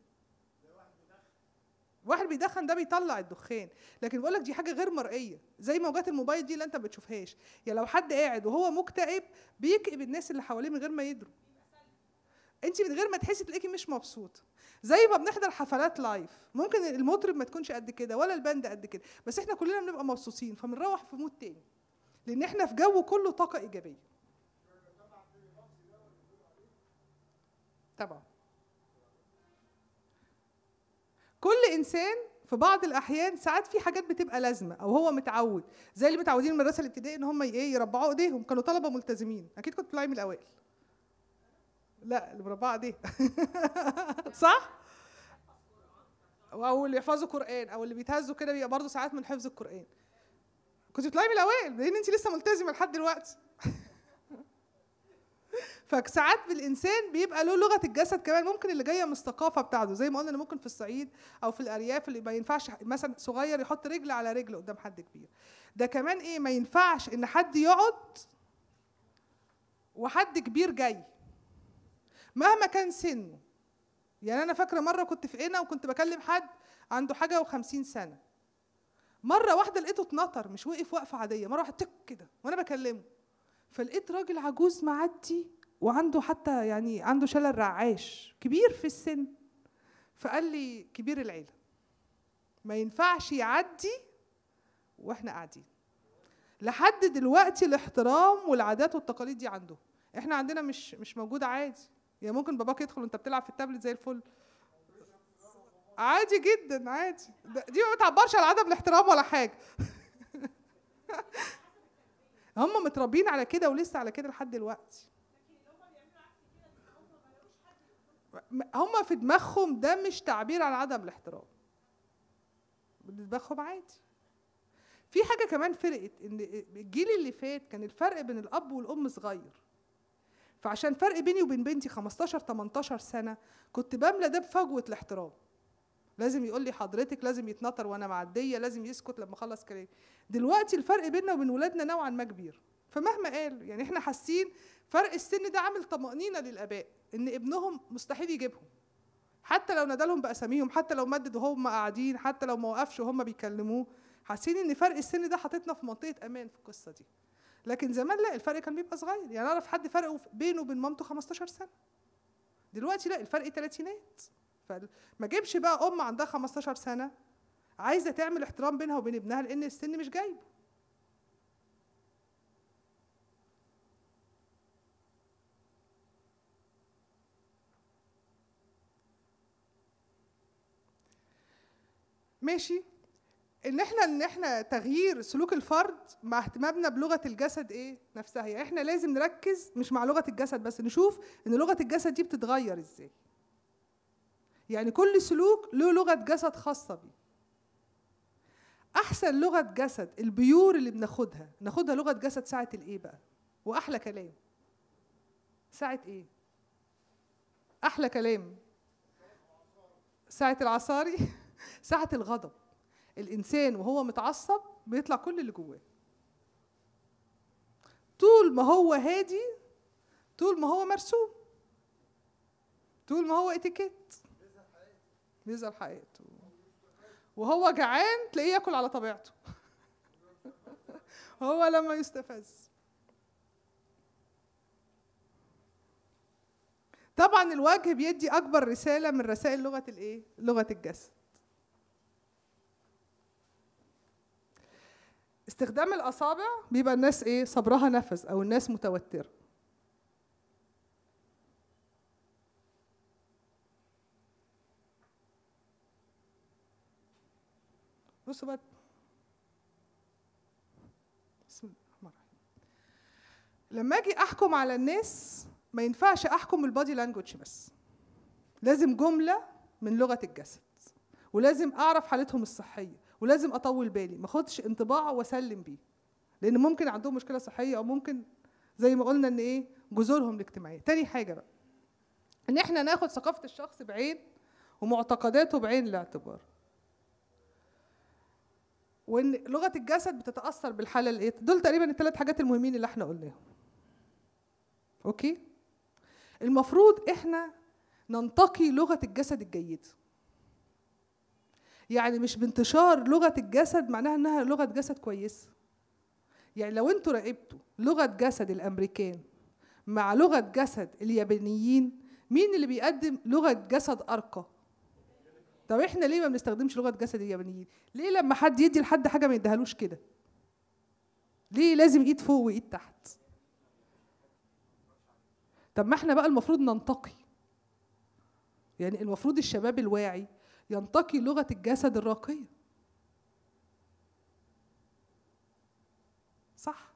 واحد بيدخن ده بيطلع الدخان لكن بقول لك دي حاجه غير مرئيه زي موجات الموبايل دي اللي انت ما بتشوفهاش يعني لو حد قاعد وهو مكتئب بيكئب الناس اللي حواليه من غير ما يدروا انت من غير ما تحسي تلاقيكي مش مبسوطه زي ما بنحضر حفلات لايف ممكن المطرب ما تكونش قد كده ولا الباند قد كده بس احنا كلنا بنبقى مبسوطين فبنروح في مود تاني لان احنا في جو كله طاقه ايجابيه طبعا كل انسان في بعض الاحيان ساعات في حاجات بتبقى لازمه او هو متعود زي اللي متعودين المدرسه الابتدائيه ان هم ايه يربعوا ايديهم كانوا طلبه ملتزمين اكيد كنت طالعين من الاوائل لا المربعه دي صح او اللي يحفظوا قران او اللي بيتهزوا كده بيبقى برضه ساعات من حفظ القران كنت بتلاقي من الاوائل لان انت لسه ملتزمه لحد دلوقتي فساعات الانسان بيبقى له لغه الجسد كمان ممكن اللي جايه من الثقافه بتاعته زي ما قلنا ممكن في الصعيد او في الارياف اللي ما ينفعش مثلا صغير يحط رجل على رجل قدام حد كبير ده كمان ايه ما ينفعش ان حد يقعد وحد كبير جاي مهما كان سنه يعني انا فاكره مره كنت في قنا وكنت بكلم حد عنده حاجه و50 سنه مره واحده لقيته اتنطر مش وقف وقفه عاديه مره واحده تك كده وانا بكلمه فلقيت راجل عجوز معدي وعنده حتى يعني عنده شلل رعاش كبير في السن فقال لي كبير العيله ما ينفعش يعدي واحنا قاعدين لحد دلوقتي الاحترام والعادات والتقاليد دي عنده احنا عندنا مش مش موجوده عادي يعني ممكن باباك يدخل وانت بتلعب في التابلت زي الفل عادي جدا عادي دي ما بتعبرش عن عدم الاحترام ولا حاجه هم متربيين على كده ولسه على كده لحد دلوقتي هم في دماغهم ده مش تعبير عن عدم الاحترام بالنسبه عادي في حاجه كمان فرقت ان الجيل اللي فات كان الفرق بين الاب والام صغير فعشان فرق بيني وبين بنتي 15 18 سنه كنت بملى ده بفجوه الاحترام لازم يقول لي حضرتك لازم يتنطر وانا معديه لازم يسكت لما اخلص كلام دلوقتي الفرق بيننا وبين ولادنا نوعا ما كبير فمهما قال يعني احنا حاسين فرق السن ده عامل طمانينه للاباء ان ابنهم مستحيل يجيبهم حتى لو نادلهم باساميهم حتى لو مدد وهم قاعدين حتى لو ما وقفش وهم بيكلموه حاسين ان فرق السن ده حاططنا في منطقه امان في القصه دي لكن زمان لا الفرق كان بيبقى صغير يعني اعرف حد فرقه بينه وبين مامته 15 سنه دلوقتي لا الفرق ثلاثينات فما جيبش بقى ام عندها 15 سنه عايزه تعمل احترام بينها وبين ابنها لان السن مش جايبه ماشي ان احنا ان احنا تغيير سلوك الفرد مع اهتمامنا بلغه الجسد ايه نفسها يعني احنا لازم نركز مش مع لغه الجسد بس نشوف ان لغه الجسد دي بتتغير ازاي يعني كل سلوك له لغه جسد خاصه بيه احسن لغه جسد البيور اللي بناخدها ناخدها لغه جسد ساعه الايه بقى واحلى كلام ساعه ايه احلى كلام ساعه العصاري ساعه الغضب الانسان وهو متعصب بيطلع كل اللي جواه طول ما هو هادي طول ما هو مرسوم طول ما هو اتيكيت بيظهر حقيقته وهو جعان تلاقيه ياكل على طبيعته هو لما يستفز طبعا الوجه بيدي اكبر رساله من رسائل لغه الايه لغه الجسد استخدام الاصابع بيبقى الناس ايه صبرها نفس او الناس متوتره بصوا بقى بسم الله الرحمن الرحيم لما اجي احكم على الناس ما ينفعش احكم البادي لانجوج بس لازم جمله من لغه الجسد ولازم اعرف حالتهم الصحيه ولازم اطول بالي ما اخدش انطباع واسلم بيه لان ممكن عندهم مشكله صحيه او ممكن زي ما قلنا ان ايه جذورهم الاجتماعيه تاني حاجه بقى ان احنا ناخد ثقافه الشخص بعين ومعتقداته بعين الاعتبار وان لغه الجسد بتتاثر بالحاله الايه دول تقريبا الثلاث حاجات المهمين اللي احنا قلناهم اوكي المفروض احنا ننتقي لغه الجسد الجيده يعني مش بانتشار لغه الجسد معناها انها لغه جسد كويسه يعني لو انتوا راقبتوا لغه جسد الامريكان مع لغه جسد اليابانيين مين اللي بيقدم لغه جسد ارقى طب احنا ليه ما بنستخدمش لغه جسد اليابانيين ليه لما حد يدي لحد حاجه ما يديهالوش كده ليه لازم ايد فوق وايد تحت طب ما احنا بقى المفروض ننتقي يعني المفروض الشباب الواعي ينتقي لغة الجسد الراقية صح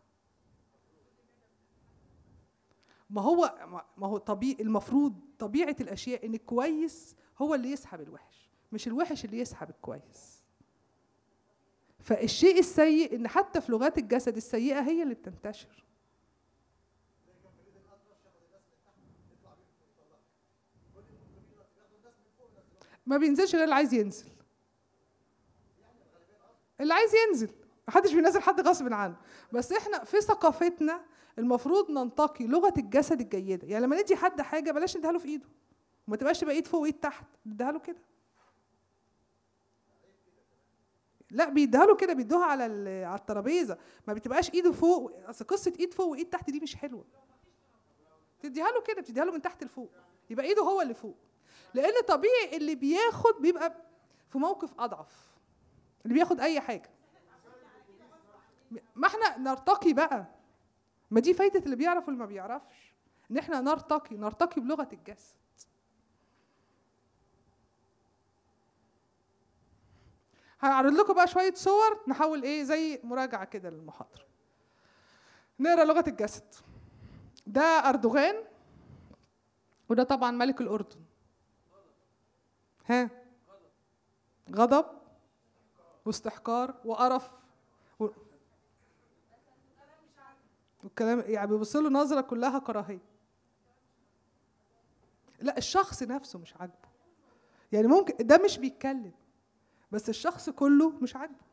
ما هو ما هو طبيع المفروض طبيعة الأشياء إن الكويس هو اللي يسحب الوحش مش الوحش اللي يسحب الكويس فالشيء السيء إن حتى في لغات الجسد السيئة هي اللي بتنتشر ما بينزلش غير اللي عايز ينزل اللي عايز ينزل محدش بينزل حد غصب عنه بس احنا في ثقافتنا المفروض ننتقي لغه الجسد الجيده يعني لما ندي حد حاجه بلاش نديها له في ايده وما تبقاش تبقى ايد فوق وايد تحت نديها له كده لا بيديها له كده بيدوها على على الترابيزه ما بتبقاش ايده فوق اصل قصه ايد فوق وايد تحت دي مش حلوه تديها له كده بتديها له من تحت لفوق يبقى ايده هو اللي فوق لان طبيعي اللي بياخد بيبقى في موقف اضعف اللي بياخد اي حاجه ما احنا نرتقي بقى ما دي فايده اللي بيعرف واللي ما بيعرفش ان احنا نرتقي نرتقي بلغه الجسد هعرض لكم بقى شويه صور نحاول ايه زي مراجعه كده للمحاضره نقرا لغه الجسد ده اردوغان وده طبعا ملك الاردن ها غضب واستحقار وقرف و... والكلام يعني بيبص له نظره كلها كراهيه لا الشخص نفسه مش عاجبه يعني ممكن ده مش بيتكلم بس الشخص كله مش عاجبه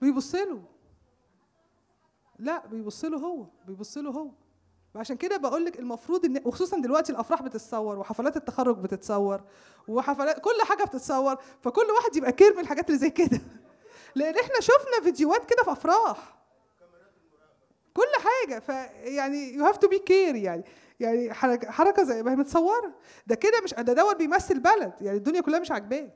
بيبص له لا بيبص له هو بيبص له هو عشان كده بقول لك المفروض ان وخصوصا دلوقتي الافراح بتتصور وحفلات التخرج بتتصور وحفلات كل حاجه بتتصور فكل واحد يبقى كير من الحاجات اللي زي كده لان احنا شفنا فيديوهات كده في افراح كل حاجه فيعني يو هاف تو بي كير يعني يعني حركه زي ما هي متصوره ده كده مش ده دوت بيمثل بلد يعني الدنيا كلها مش عاجباه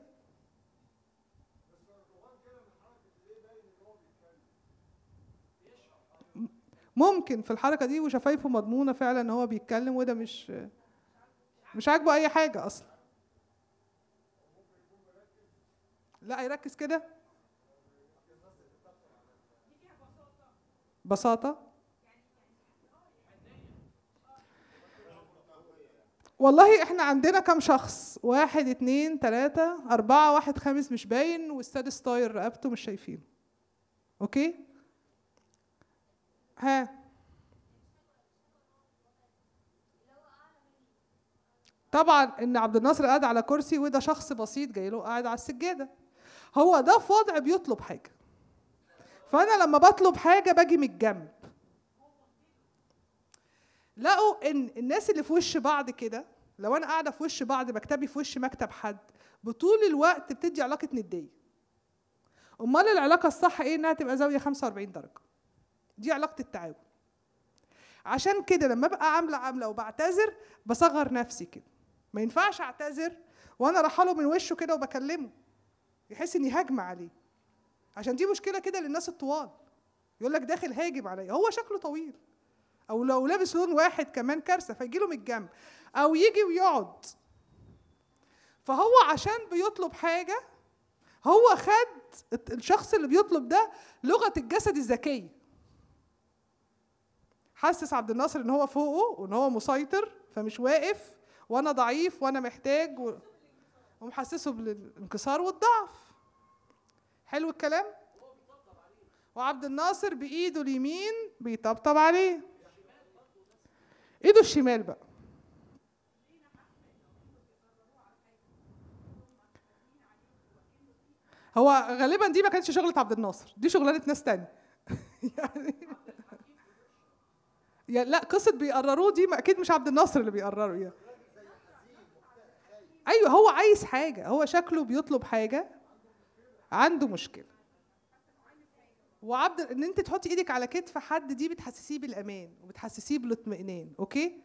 ممكن في الحركه دي وشفايفه مضمونه فعلا ان هو بيتكلم وده مش مش عاجبه اي حاجه اصلا لا يركز كده بساطه والله احنا عندنا كام شخص واحد اتنين تلاتة أربعة واحد خامس مش باين والسادس طاير رقبته مش شايفينه أوكي ها طبعا ان عبد الناصر قاعد على كرسي وده شخص بسيط جاي له قاعد على السجاده هو ده في وضع بيطلب حاجه فانا لما بطلب حاجه باجي من الجنب لقوا ان الناس اللي في وش بعض كده لو انا قاعده في وش بعض مكتبي في وش مكتب حد بطول الوقت بتدي علاقه نديه امال العلاقه الصح ايه انها تبقى زاويه 45 درجه دي علاقه التعاون عشان كده لما ابقى عامله عامله وبعتذر بصغر نفسي كده ما ينفعش اعتذر وانا رحله من وشه كده وبكلمه يحس اني هاجمه عليه عشان دي مشكله كده للناس الطوال يقول لك داخل هاجم عليا هو شكله طويل او لو لابس لون واحد كمان كارثه فيجي له من الجنب او يجي ويقعد فهو عشان بيطلب حاجه هو خد الشخص اللي بيطلب ده لغه الجسد الذكيه حسس عبد الناصر ان هو فوقه وان هو مسيطر فمش واقف وانا ضعيف وانا محتاج و... ومحسسه بالانكسار والضعف حلو الكلام وعبد الناصر بايده اليمين بيطبطب عليه ايده الشمال بقى هو غالبا دي ما كانتش شغله عبد الناصر دي شغلانه ناس تانية يعني يا لا قصه بيقرروه دي ما اكيد مش عبد الناصر اللي بيقرره يعني ايوه هو عايز حاجه هو شكله بيطلب حاجه عنده مشكله وعبد ان انت تحطي ايدك على كتف حد دي بتحسسيه بالامان وبتحسسيه بالاطمئنان اوكي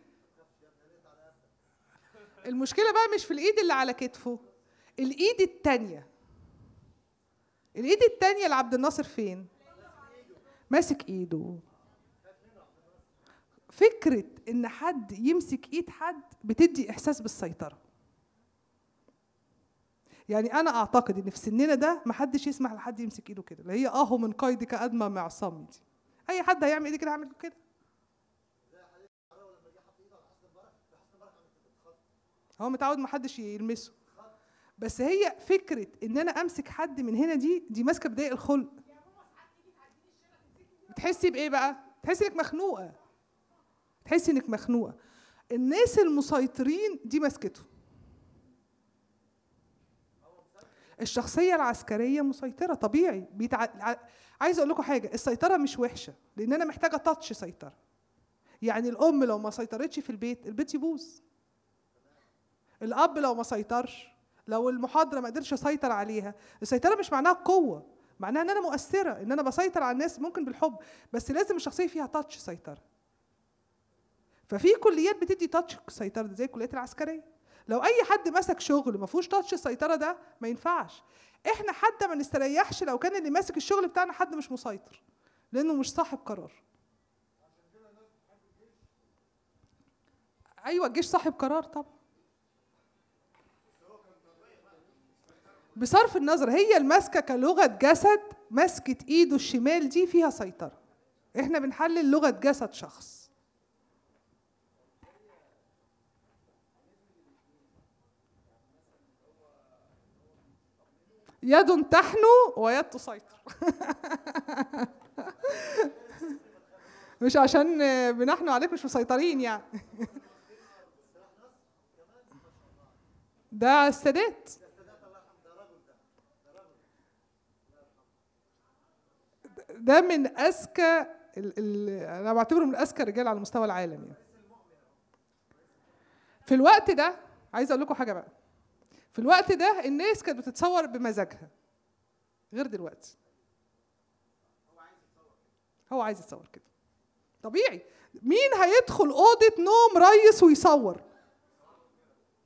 المشكله بقى مش في الايد اللي على كتفه الايد التانية الايد التانية لعبد الناصر فين ماسك ايده فكره ان حد يمسك ايد حد بتدي احساس بالسيطره يعني انا اعتقد ان في سننا ده محدش يسمح لحد يمسك ايده كده اللي هي اهو آه من قيدك ادمى معصمي دي اي حد هيعمل ايدي كده هعمل كده هو متعود محدش يلمسه بس هي فكره ان انا امسك حد من هنا دي دي ماسكه بدايه الخلق بتحسي بايه بقى تحسي انك مخنوقه تحسي انك مخنوقه الناس المسيطرين دي مسكته الشخصيه العسكريه مسيطره طبيعي بيتع... عايزه اقول لكم حاجه السيطره مش وحشه لان انا محتاجه تاتش سيطره يعني الام لو ما سيطرتش في البيت البيت يبوظ الاب لو ما سيطرش لو المحاضره ما قدرش اسيطر عليها السيطره مش معناها قوه معناها ان انا مؤثره ان انا بسيطر على الناس ممكن بالحب بس لازم الشخصيه فيها تاتش سيطره ففي كليات بتدي تاتش سيطره زي الكليات العسكريه لو اي حد مسك شغل ما فيهوش تاتش السيطره ده ما ينفعش احنا حتى ما نستريحش لو كان اللي ماسك الشغل بتاعنا حد مش مسيطر لانه مش صاحب قرار ايوه الجيش صاحب قرار طبعا بصرف النظر هي الماسكه كلغه جسد ماسكه ايده الشمال دي فيها سيطره احنا بنحلل لغه جسد شخص يد تحنو ويد تسيطر مش عشان بنحنو عليك مش مسيطرين يعني ده السادات ده من اذكى انا بعتبره من اذكى الرجال على مستوى العالم يعني في الوقت ده عايز اقول لكم حاجه بقى في الوقت ده الناس كانت بتتصور بمزاجها غير دلوقتي هو عايز يتصور كده طبيعي مين هيدخل اوضه نوم ريس ويصور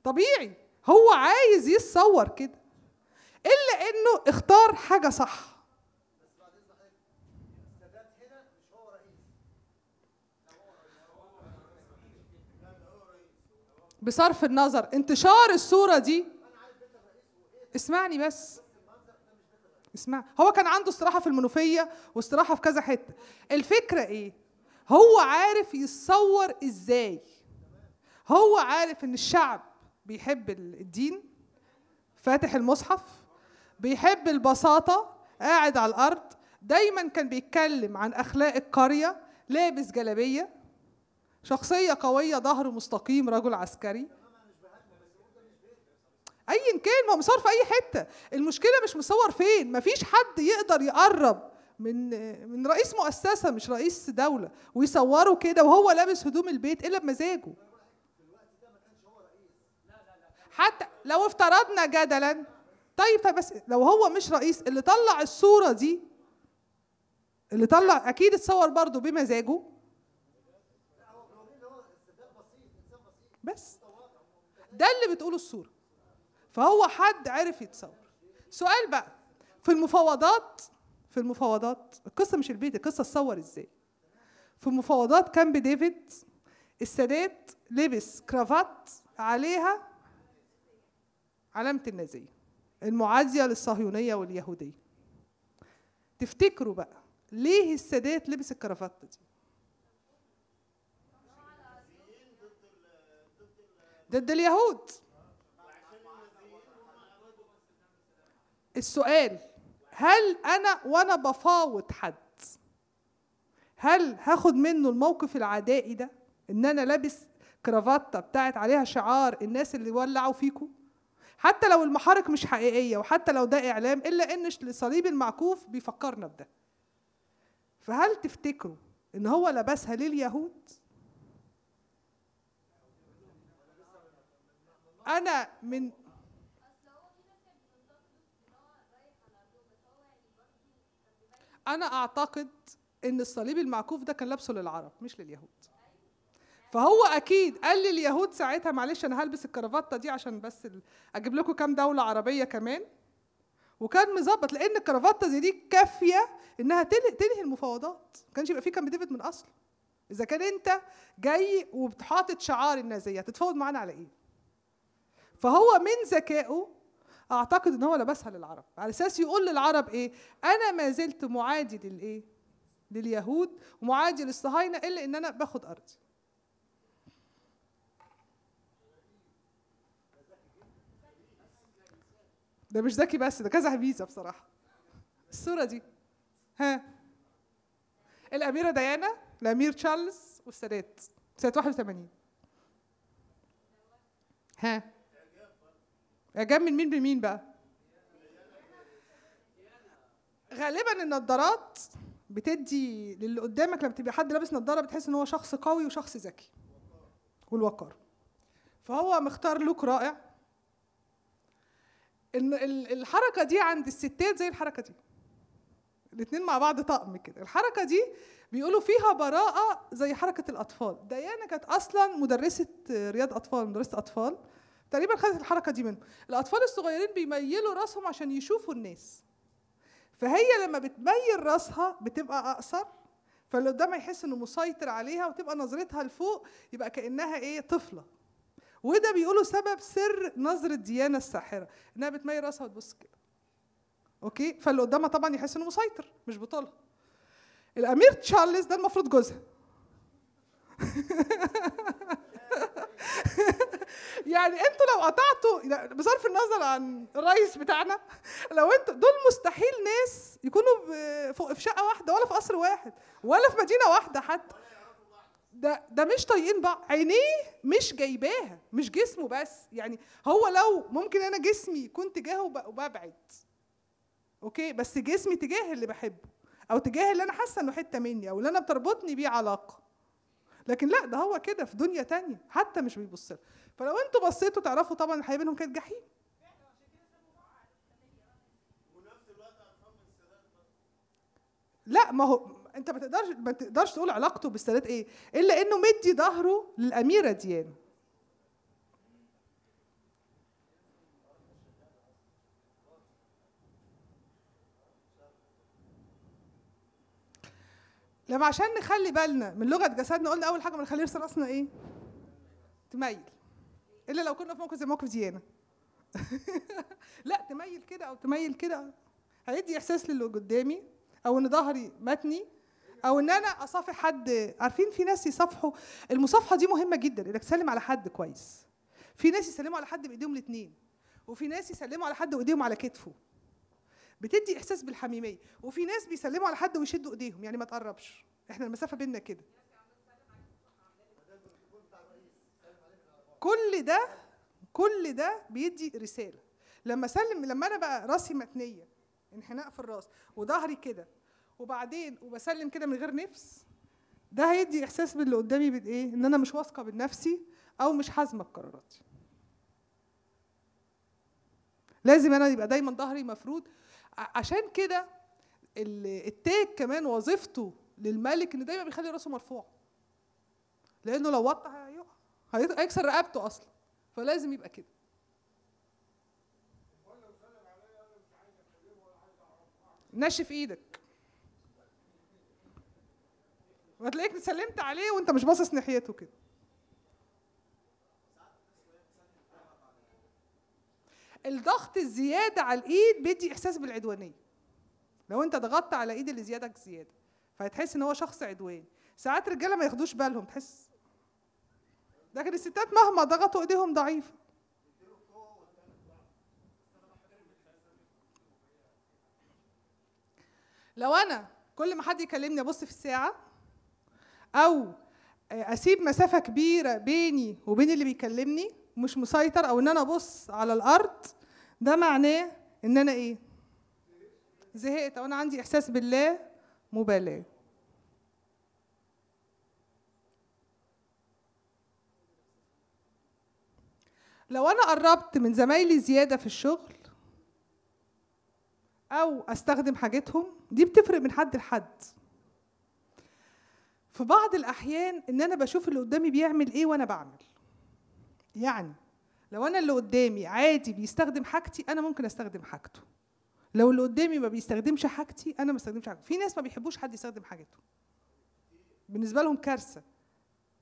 طبيعي هو عايز يتصور كده الا انه اختار حاجه صح بصرف النظر انتشار الصوره دي اسمعني بس اسمع هو كان عنده استراحه في المنوفيه واستراحه في كذا حته الفكره ايه هو عارف يتصور ازاي هو عارف ان الشعب بيحب الدين فاتح المصحف بيحب البساطه قاعد على الارض دايما كان بيتكلم عن اخلاق القريه لابس جلابيه شخصيه قويه ظهر مستقيم رجل عسكري ايا كان ما هو مصور في اي حته المشكله مش مصور فين مفيش حد يقدر يقرب من من رئيس مؤسسه مش رئيس دوله ويصوره كده وهو لابس هدوم البيت الا بمزاجه حتى لو افترضنا جدلا طيب طيب بس لو هو مش رئيس اللي طلع الصوره دي اللي طلع اكيد اتصور برضه بمزاجه بس ده اللي بتقوله الصوره فهو حد عرف يتصور سؤال بقى في المفاوضات في المفاوضات القصه مش البيت القصه اتصور ازاي في مفاوضات كامب ديفيد السادات لبس كرافات عليها علامه النازيه المعازيه للصهيونية واليهودية تفتكروا بقى ليه السادات لبس الكرافات دي ضد اليهود السؤال هل انا وانا بفاوض حد هل هاخد منه الموقف العدائي ده ان انا لابس كرافته بتاعت عليها شعار الناس اللي ولعوا فيكم حتى لو المحارك مش حقيقيه وحتى لو ده اعلام الا ان الصليب المعكوف بيفكرنا بده فهل تفتكروا ان هو لبسها لليهود انا من انا اعتقد ان الصليب المعكوف ده كان لابسه للعرب مش لليهود فهو اكيد قال لليهود ساعتها معلش انا هلبس الكرافته دي عشان بس اجيب لكم كام دوله عربيه كمان وكان مظبط لان الكرافته زي دي كافيه انها تنهي المفاوضات ما كانش يبقى في كامب ديفيد من اصله اذا كان انت جاي وبتحاطط شعار النازيه تتفاوض معانا على ايه فهو من ذكائه اعتقد ان هو لبسها للعرب على اساس يقول للعرب ايه انا ما زلت معادي للايه لليهود ومعادي للصهاينه الا ان انا باخد ارضي ده مش ذكي بس ده كذا هبيزه بصراحه الصوره دي ها الاميره ديانا الامير تشارلز والسادات سنه 81 ها اجمل مين بمين بقى غالبا النضارات بتدي للي قدامك لما بتبقى حد لابس نضاره بتحس ان هو شخص قوي وشخص ذكي والوقار فهو مختار لوك رائع الحركه دي عند الستات زي الحركه دي الاثنين مع بعض طقم كده الحركه دي بيقولوا فيها براءه زي حركه الاطفال ديانا كانت اصلا مدرسه رياض اطفال مدرسه اطفال تقريبا خدت الحركه دي منه الاطفال الصغيرين بيميلوا راسهم عشان يشوفوا الناس فهي لما بتميل راسها بتبقى اقصر فاللي قدامها يحس انه مسيطر عليها وتبقى نظرتها لفوق يبقى كانها ايه طفله وده بيقولوا سبب سر نظره ديانا الساحره انها بتميل راسها وتبص كده اوكي فاللي قدامها طبعا يحس انه مسيطر مش بطولها الامير تشارلز ده المفروض جوزها يعني انتوا لو قطعتوا بصرف النظر عن الرئيس بتاعنا لو انتوا دول مستحيل ناس يكونوا في شقه واحده ولا في قصر واحد ولا في مدينه واحده حتى ده ده مش طايقين بعض عينيه مش جايباها مش جسمه بس يعني هو لو ممكن انا جسمي يكون تجاهه وببعد اوكي بس جسمي تجاه اللي بحبه او تجاه اللي انا حاسه انه حته مني او اللي انا بتربطني بيه علاقه لكن لا ده هو كده في دنيا تانية حتى مش بيبص لها فلو انتوا بصيتوا تعرفوا طبعا الحياه بينهم كانت جحيم لا ما هو انت ما تقدرش ما تقدرش تقول علاقته بالسادات ايه الا انه مدي ظهره للاميره ديانه لما عشان نخلي بالنا من لغه جسدنا قلنا اول حاجه ما نخليش راسنا ايه تميل الا لو كنا في موقف زي موقف ديانا لا تميل كده او تميل كده هيدي احساس للي قدامي او ان ظهري متني او ان انا اصافح حد عارفين في ناس يصافحوا المصافحه دي مهمه جدا انك تسلم على حد كويس في ناس يسلموا على حد بايديهم الاثنين وفي ناس يسلموا على حد وايديهم على كتفه بتدي احساس بالحميميه وفي ناس بيسلموا على حد ويشدوا ايديهم يعني ما تقربش احنا المسافه بيننا كده كل ده كل ده بيدي رساله لما اسلم لما انا بقى راسي متنيه انحناء في الراس وظهري كده وبعدين وبسلم كده من غير نفس ده هيدي احساس باللي قدامي بالايه ان انا مش واثقه بنفسي او مش حازمه بقراراتي لازم انا يبقى دايما ظهري مفروض عشان كده التاج كمان وظيفته للملك ان دايما بيخلي راسه مرفوع لانه لو وقع هيكسر رقبته اصلا فلازم يبقى كده نشف ايدك وهتلاقيك سلمت عليه وانت مش باصص ناحيته كده الضغط الزياده على الايد بيدي احساس بالعدوانيه لو انت ضغطت على ايد اللي زيادك زياده فهتحس ان هو شخص عدواني ساعات رجاله ما ياخدوش بالهم تحس لكن الستات مهما ضغطوا ايديهم ضعيفه لو انا كل ما حد يكلمني ابص في الساعه او اسيب مسافه كبيره بيني وبين اللي بيكلمني مش مسيطر او ان انا ابص على الارض ده معناه ان انا ايه زهقت او انا عندي احساس باللا مبالاه لو انا قربت من زمايلي زياده في الشغل او استخدم حاجتهم دي بتفرق من حد لحد في بعض الاحيان ان انا بشوف اللي قدامي بيعمل ايه وانا بعمل يعني لو انا اللي قدامي عادي بيستخدم حاجتي انا ممكن استخدم حاجته لو اللي قدامي ما بيستخدمش حاجتي انا ما استخدمش حاجته في ناس ما بيحبوش حد يستخدم حاجته بالنسبه لهم كارثه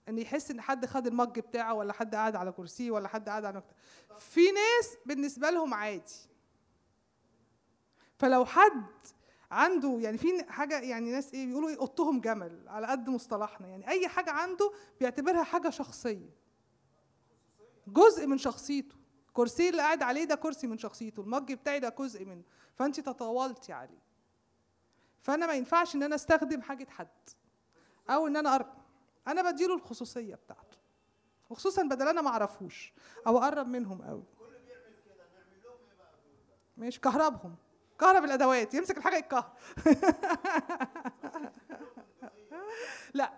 ان يحس ان حد خد المج بتاعه ولا حد قاعد على كرسيه ولا حد قاعد على مكتب في ناس بالنسبه لهم عادي فلو حد عنده يعني في حاجه يعني ناس ايه بيقولوا ايه قطهم جمل على قد مصطلحنا يعني اي حاجه عنده بيعتبرها حاجه شخصيه جزء من شخصيته الكرسي اللي قاعد عليه ده كرسي من شخصيته المج بتاعي ده جزء منه فانت تطاولتي عليه فانا ما ينفعش ان انا استخدم حاجه حد او ان انا اقرب انا بديله الخصوصيه بتاعته وخصوصا بدل انا ما اعرفوش او اقرب منهم قوي مش كهربهم كهرب الادوات يمسك الحاجه يتكهرب لا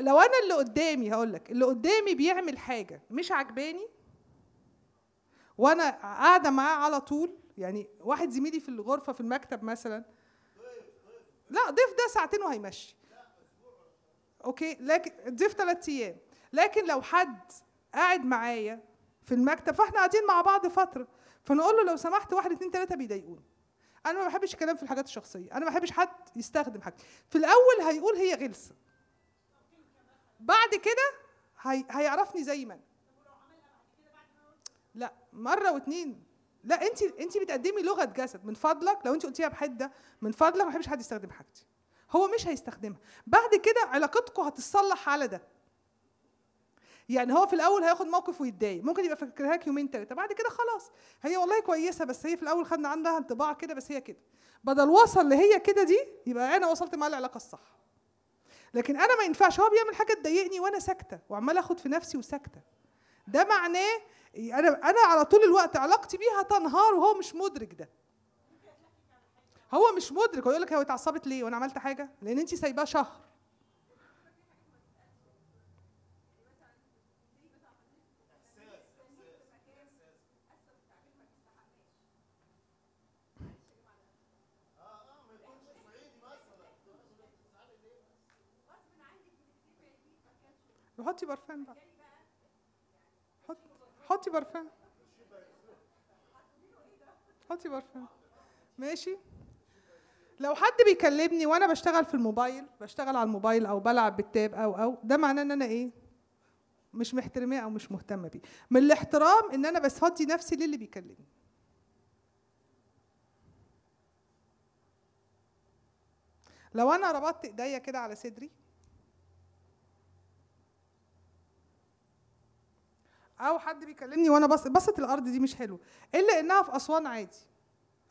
لو انا اللي قدامي هقول لك اللي قدامي بيعمل حاجه مش عجباني وانا قاعده معاه على طول يعني واحد زميلي في الغرفه في المكتب مثلا لا ضيف ده ساعتين وهيمشي اوكي لكن ضيف ثلاث ايام لكن لو حد قاعد معايا في المكتب فاحنا قاعدين مع بعض فتره فنقول له لو سمحت واحد اثنين ثلاثه بيضايقوني انا ما بحبش الكلام في الحاجات الشخصيه انا ما بحبش حد يستخدم حاجه في الاول هيقول هي غلسه بعد كده هي... هيعرفني زي ما انا لا مره واتنين لا انت انت بتقدمي لغه جسد من فضلك لو انت قلتيها بحده من فضلك ما بحبش حد يستخدم حاجتي هو مش هيستخدمها بعد كده علاقتكم هتتصلح على ده يعني هو في الاول هياخد موقف ويتضايق ممكن يبقى فاكرهاك يومين ثلاثه بعد كده خلاص هي والله كويسه بس هي في الاول خدنا عندها انطباع كده بس هي كده بدل وصل اللي هي كده دي يبقى انا وصلت مع العلاقه الصح لكن انا ما ينفعش هو بيعمل حاجه تضايقني وانا ساكته وعمال اخد في نفسي وساكته ده معناه انا انا على طول الوقت علاقتي بيها تنهار وهو مش مدرك ده هو مش مدرك هو يقول لك هو اتعصبت ليه وانا عملت حاجه لان انت سايباه شهر وحطي برفان بقى حطي برفان حطي برفان ماشي لو حد بيكلمني وانا بشتغل في الموبايل بشتغل على الموبايل او بلعب بالتاب او او ده معناه ان انا ايه مش محترماه او مش مهتمه بيه من الاحترام ان انا بس هدي نفسي للي بيكلمني لو انا ربطت ايديا كده على صدري او حد بيكلمني وانا بس بصت الارض دي مش حلو الا انها في اسوان عادي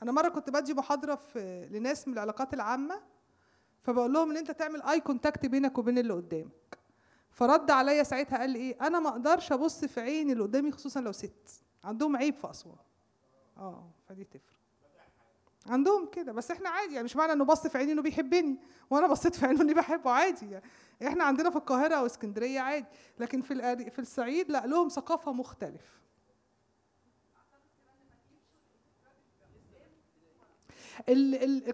انا مره كنت بدي محاضره في لناس من العلاقات العامه فبقول لهم ان انت تعمل اي كونتاكت بينك وبين اللي قدامك فرد عليا ساعتها قال لي ايه انا ما اقدرش ابص في عين اللي قدامي خصوصا لو ست عندهم عيب في اسوان اه فدي تفرق عندهم كده بس احنا عادي يعني مش معنى انه بص في عيني انه بيحبني وانا بصيت في عينه اني بحبه عادي يعني احنا عندنا في القاهره او اسكندريه عادي لكن في في الصعيد لا لهم ثقافه مختلف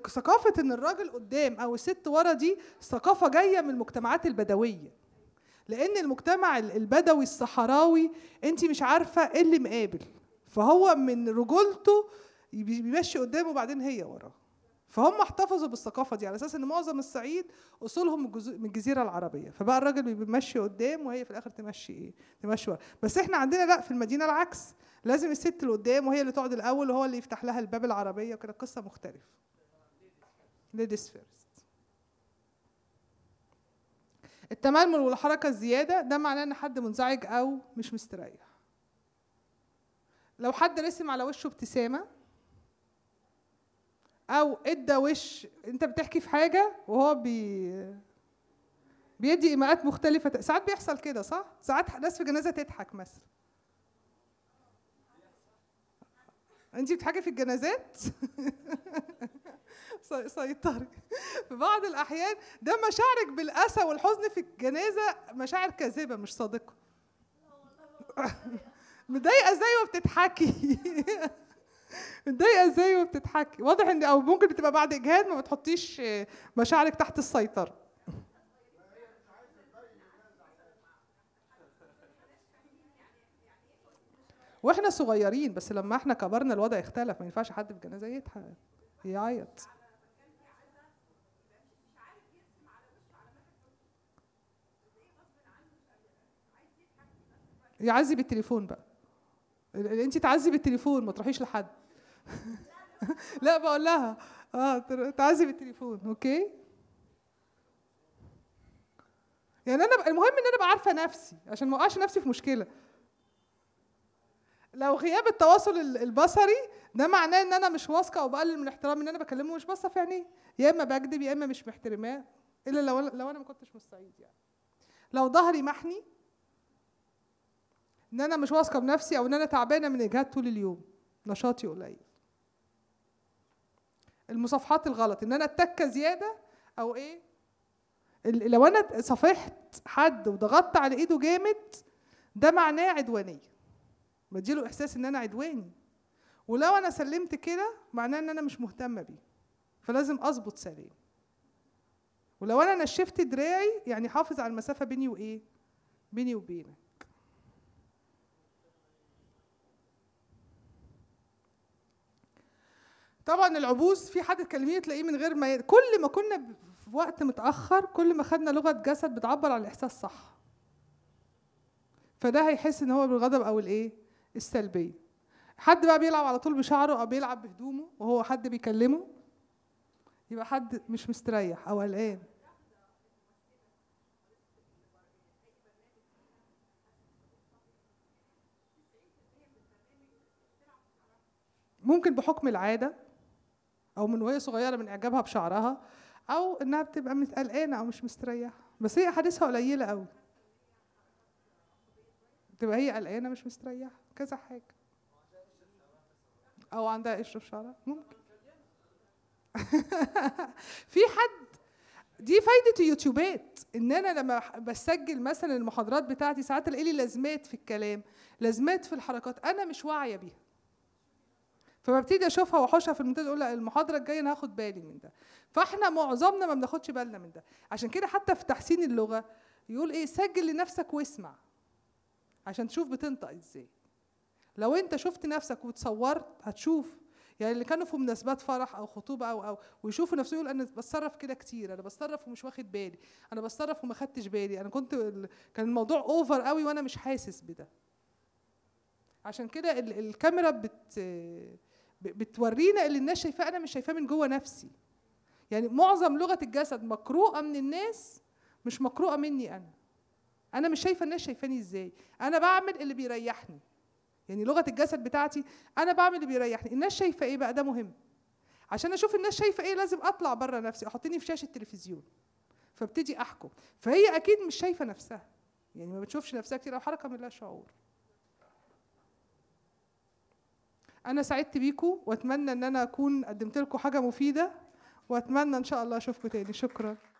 ثقافة إن الراجل قدام أو الست ورا دي ثقافة جاية من المجتمعات البدوية لأن المجتمع البدوي الصحراوي أنت مش عارفة إيه اللي مقابل فهو من رجولته بيمشي قدامه وبعدين هي وراه فهم احتفظوا بالثقافة دي على أساس إن معظم الصعيد أصولهم من الجزيرة العربية، فبقى الراجل بيمشي قدام وهي في الآخر تمشي إيه؟ تمشي ورا، بس إحنا عندنا لأ في المدينة العكس، لازم الست اللي قدام وهي اللي تقعد الأول وهو اللي يفتح لها الباب العربية وكده قصة مختلفة. ليديز فيرست. التململ والحركة الزيادة ده معناه إن حد منزعج أو مش مستريح. لو حد رسم على وشه ابتسامة او ادى وش انت بتحكي في حاجه وهو بي بيدي ايماءات مختلفه ساعات بيحصل كده صح ساعات ناس في جنازه تضحك مثلا انت بتحكي في الجنازات سيطري في بعض الاحيان ده مشاعرك بالاسى والحزن في الجنازه مشاعر كاذبه مش صادقه مضايقه ازاي وبتضحكي متضايقه ازاي وبتضحكي واضح ان او ممكن بتبقى بعد اجهاد ما بتحطيش مشاعرك تحت السيطره واحنا صغيرين بس لما احنا كبرنا الوضع اختلف ما ينفعش حد في الجنازه يضحك يعيط يعزي بالتليفون بقى انت تعزي بالتليفون ما تروحيش لحد لا بقول لها اه تعزي التليفون اوكي يعني انا المهم ان انا ابقى عارفه نفسي عشان ما اوقعش نفسي في مشكله لو غياب التواصل البصري ده معناه ان انا مش واثقه وبقلل من احترام ان انا بكلمه مش باصه في عينيه يا اما بكذب يا اما مش محترماه الا لو لو انا ما كنتش مستعيد يعني لو ظهري محني ان انا مش واثقه بنفسي او ان انا تعبانه من اجهاد طول اليوم نشاطي قليل المصافحات الغلط ان انا اتكه زياده او ايه لو انا صافحت حد وضغطت على ايده جامد ده معناه عدوانيه بديله احساس ان انا عدواني ولو انا سلمت كده معناه ان انا مش مهتمه بيه فلازم اظبط سلام ولو انا نشفت دراعي يعني حافظ على المسافه بيني وايه بيني وبينك طبعا العبوس في حد تكلميه تلاقيه من غير ما ي... كل ما كنا في وقت متاخر كل ما خدنا لغه جسد بتعبر عن الاحساس صح فده هيحس ان هو بالغضب او الايه السلبيه حد بقى بيلعب على طول بشعره او بيلعب بهدومه وهو حد بيكلمه يبقى حد مش مستريح او قلقان ممكن بحكم العاده او من وهي صغيره من اعجابها بشعرها او انها بتبقى قلقانه او مش مستريحه بس هي احاديثها قليله قوي بتبقى هي قلقانه مش مستريحه كذا حاجه او عندها قشره في شعرها ممكن في حد دي فايدة اليوتيوبات ان انا لما بسجل مثلا المحاضرات بتاعتي ساعات الاقي لي لازمات في الكلام لازمات في الحركات انا مش واعية بيها فببتدي اشوفها واحوشها في المنتدى اقول لا المحاضره الجايه انا هاخد بالي من ده فاحنا معظمنا ما بناخدش بالنا من ده عشان كده حتى في تحسين اللغه يقول ايه سجل لنفسك واسمع عشان تشوف بتنطق ازاي لو انت شفت نفسك وتصورت هتشوف يعني اللي كانوا في مناسبات فرح او خطوبه او او ويشوفوا نفسهم يقول انا بتصرف كده كتير انا بتصرف ومش واخد بالي انا بتصرف وما خدتش بالي انا كنت كان الموضوع اوفر قوي وانا مش حاسس بده عشان كده الكاميرا بت بتورينا اللي الناس شايفاه انا مش شايفاه من جوه نفسي يعني معظم لغه الجسد مقروءه من الناس مش مقروءه مني انا انا مش شايفه الناس شايفاني ازاي انا بعمل اللي بيريحني يعني لغه الجسد بتاعتي انا بعمل اللي بيريحني الناس شايفه ايه بقى ده مهم عشان اشوف الناس شايفه ايه لازم اطلع بره نفسي احطني في شاشه التلفزيون فابتدي احكم فهي اكيد مش شايفه نفسها يعني ما بتشوفش نفسها كتير او حركه من لا شعور انا سعدت بيكم واتمنى ان انا اكون قدمت لكم حاجه مفيده واتمنى ان شاء الله اشوفكم تاني شكرا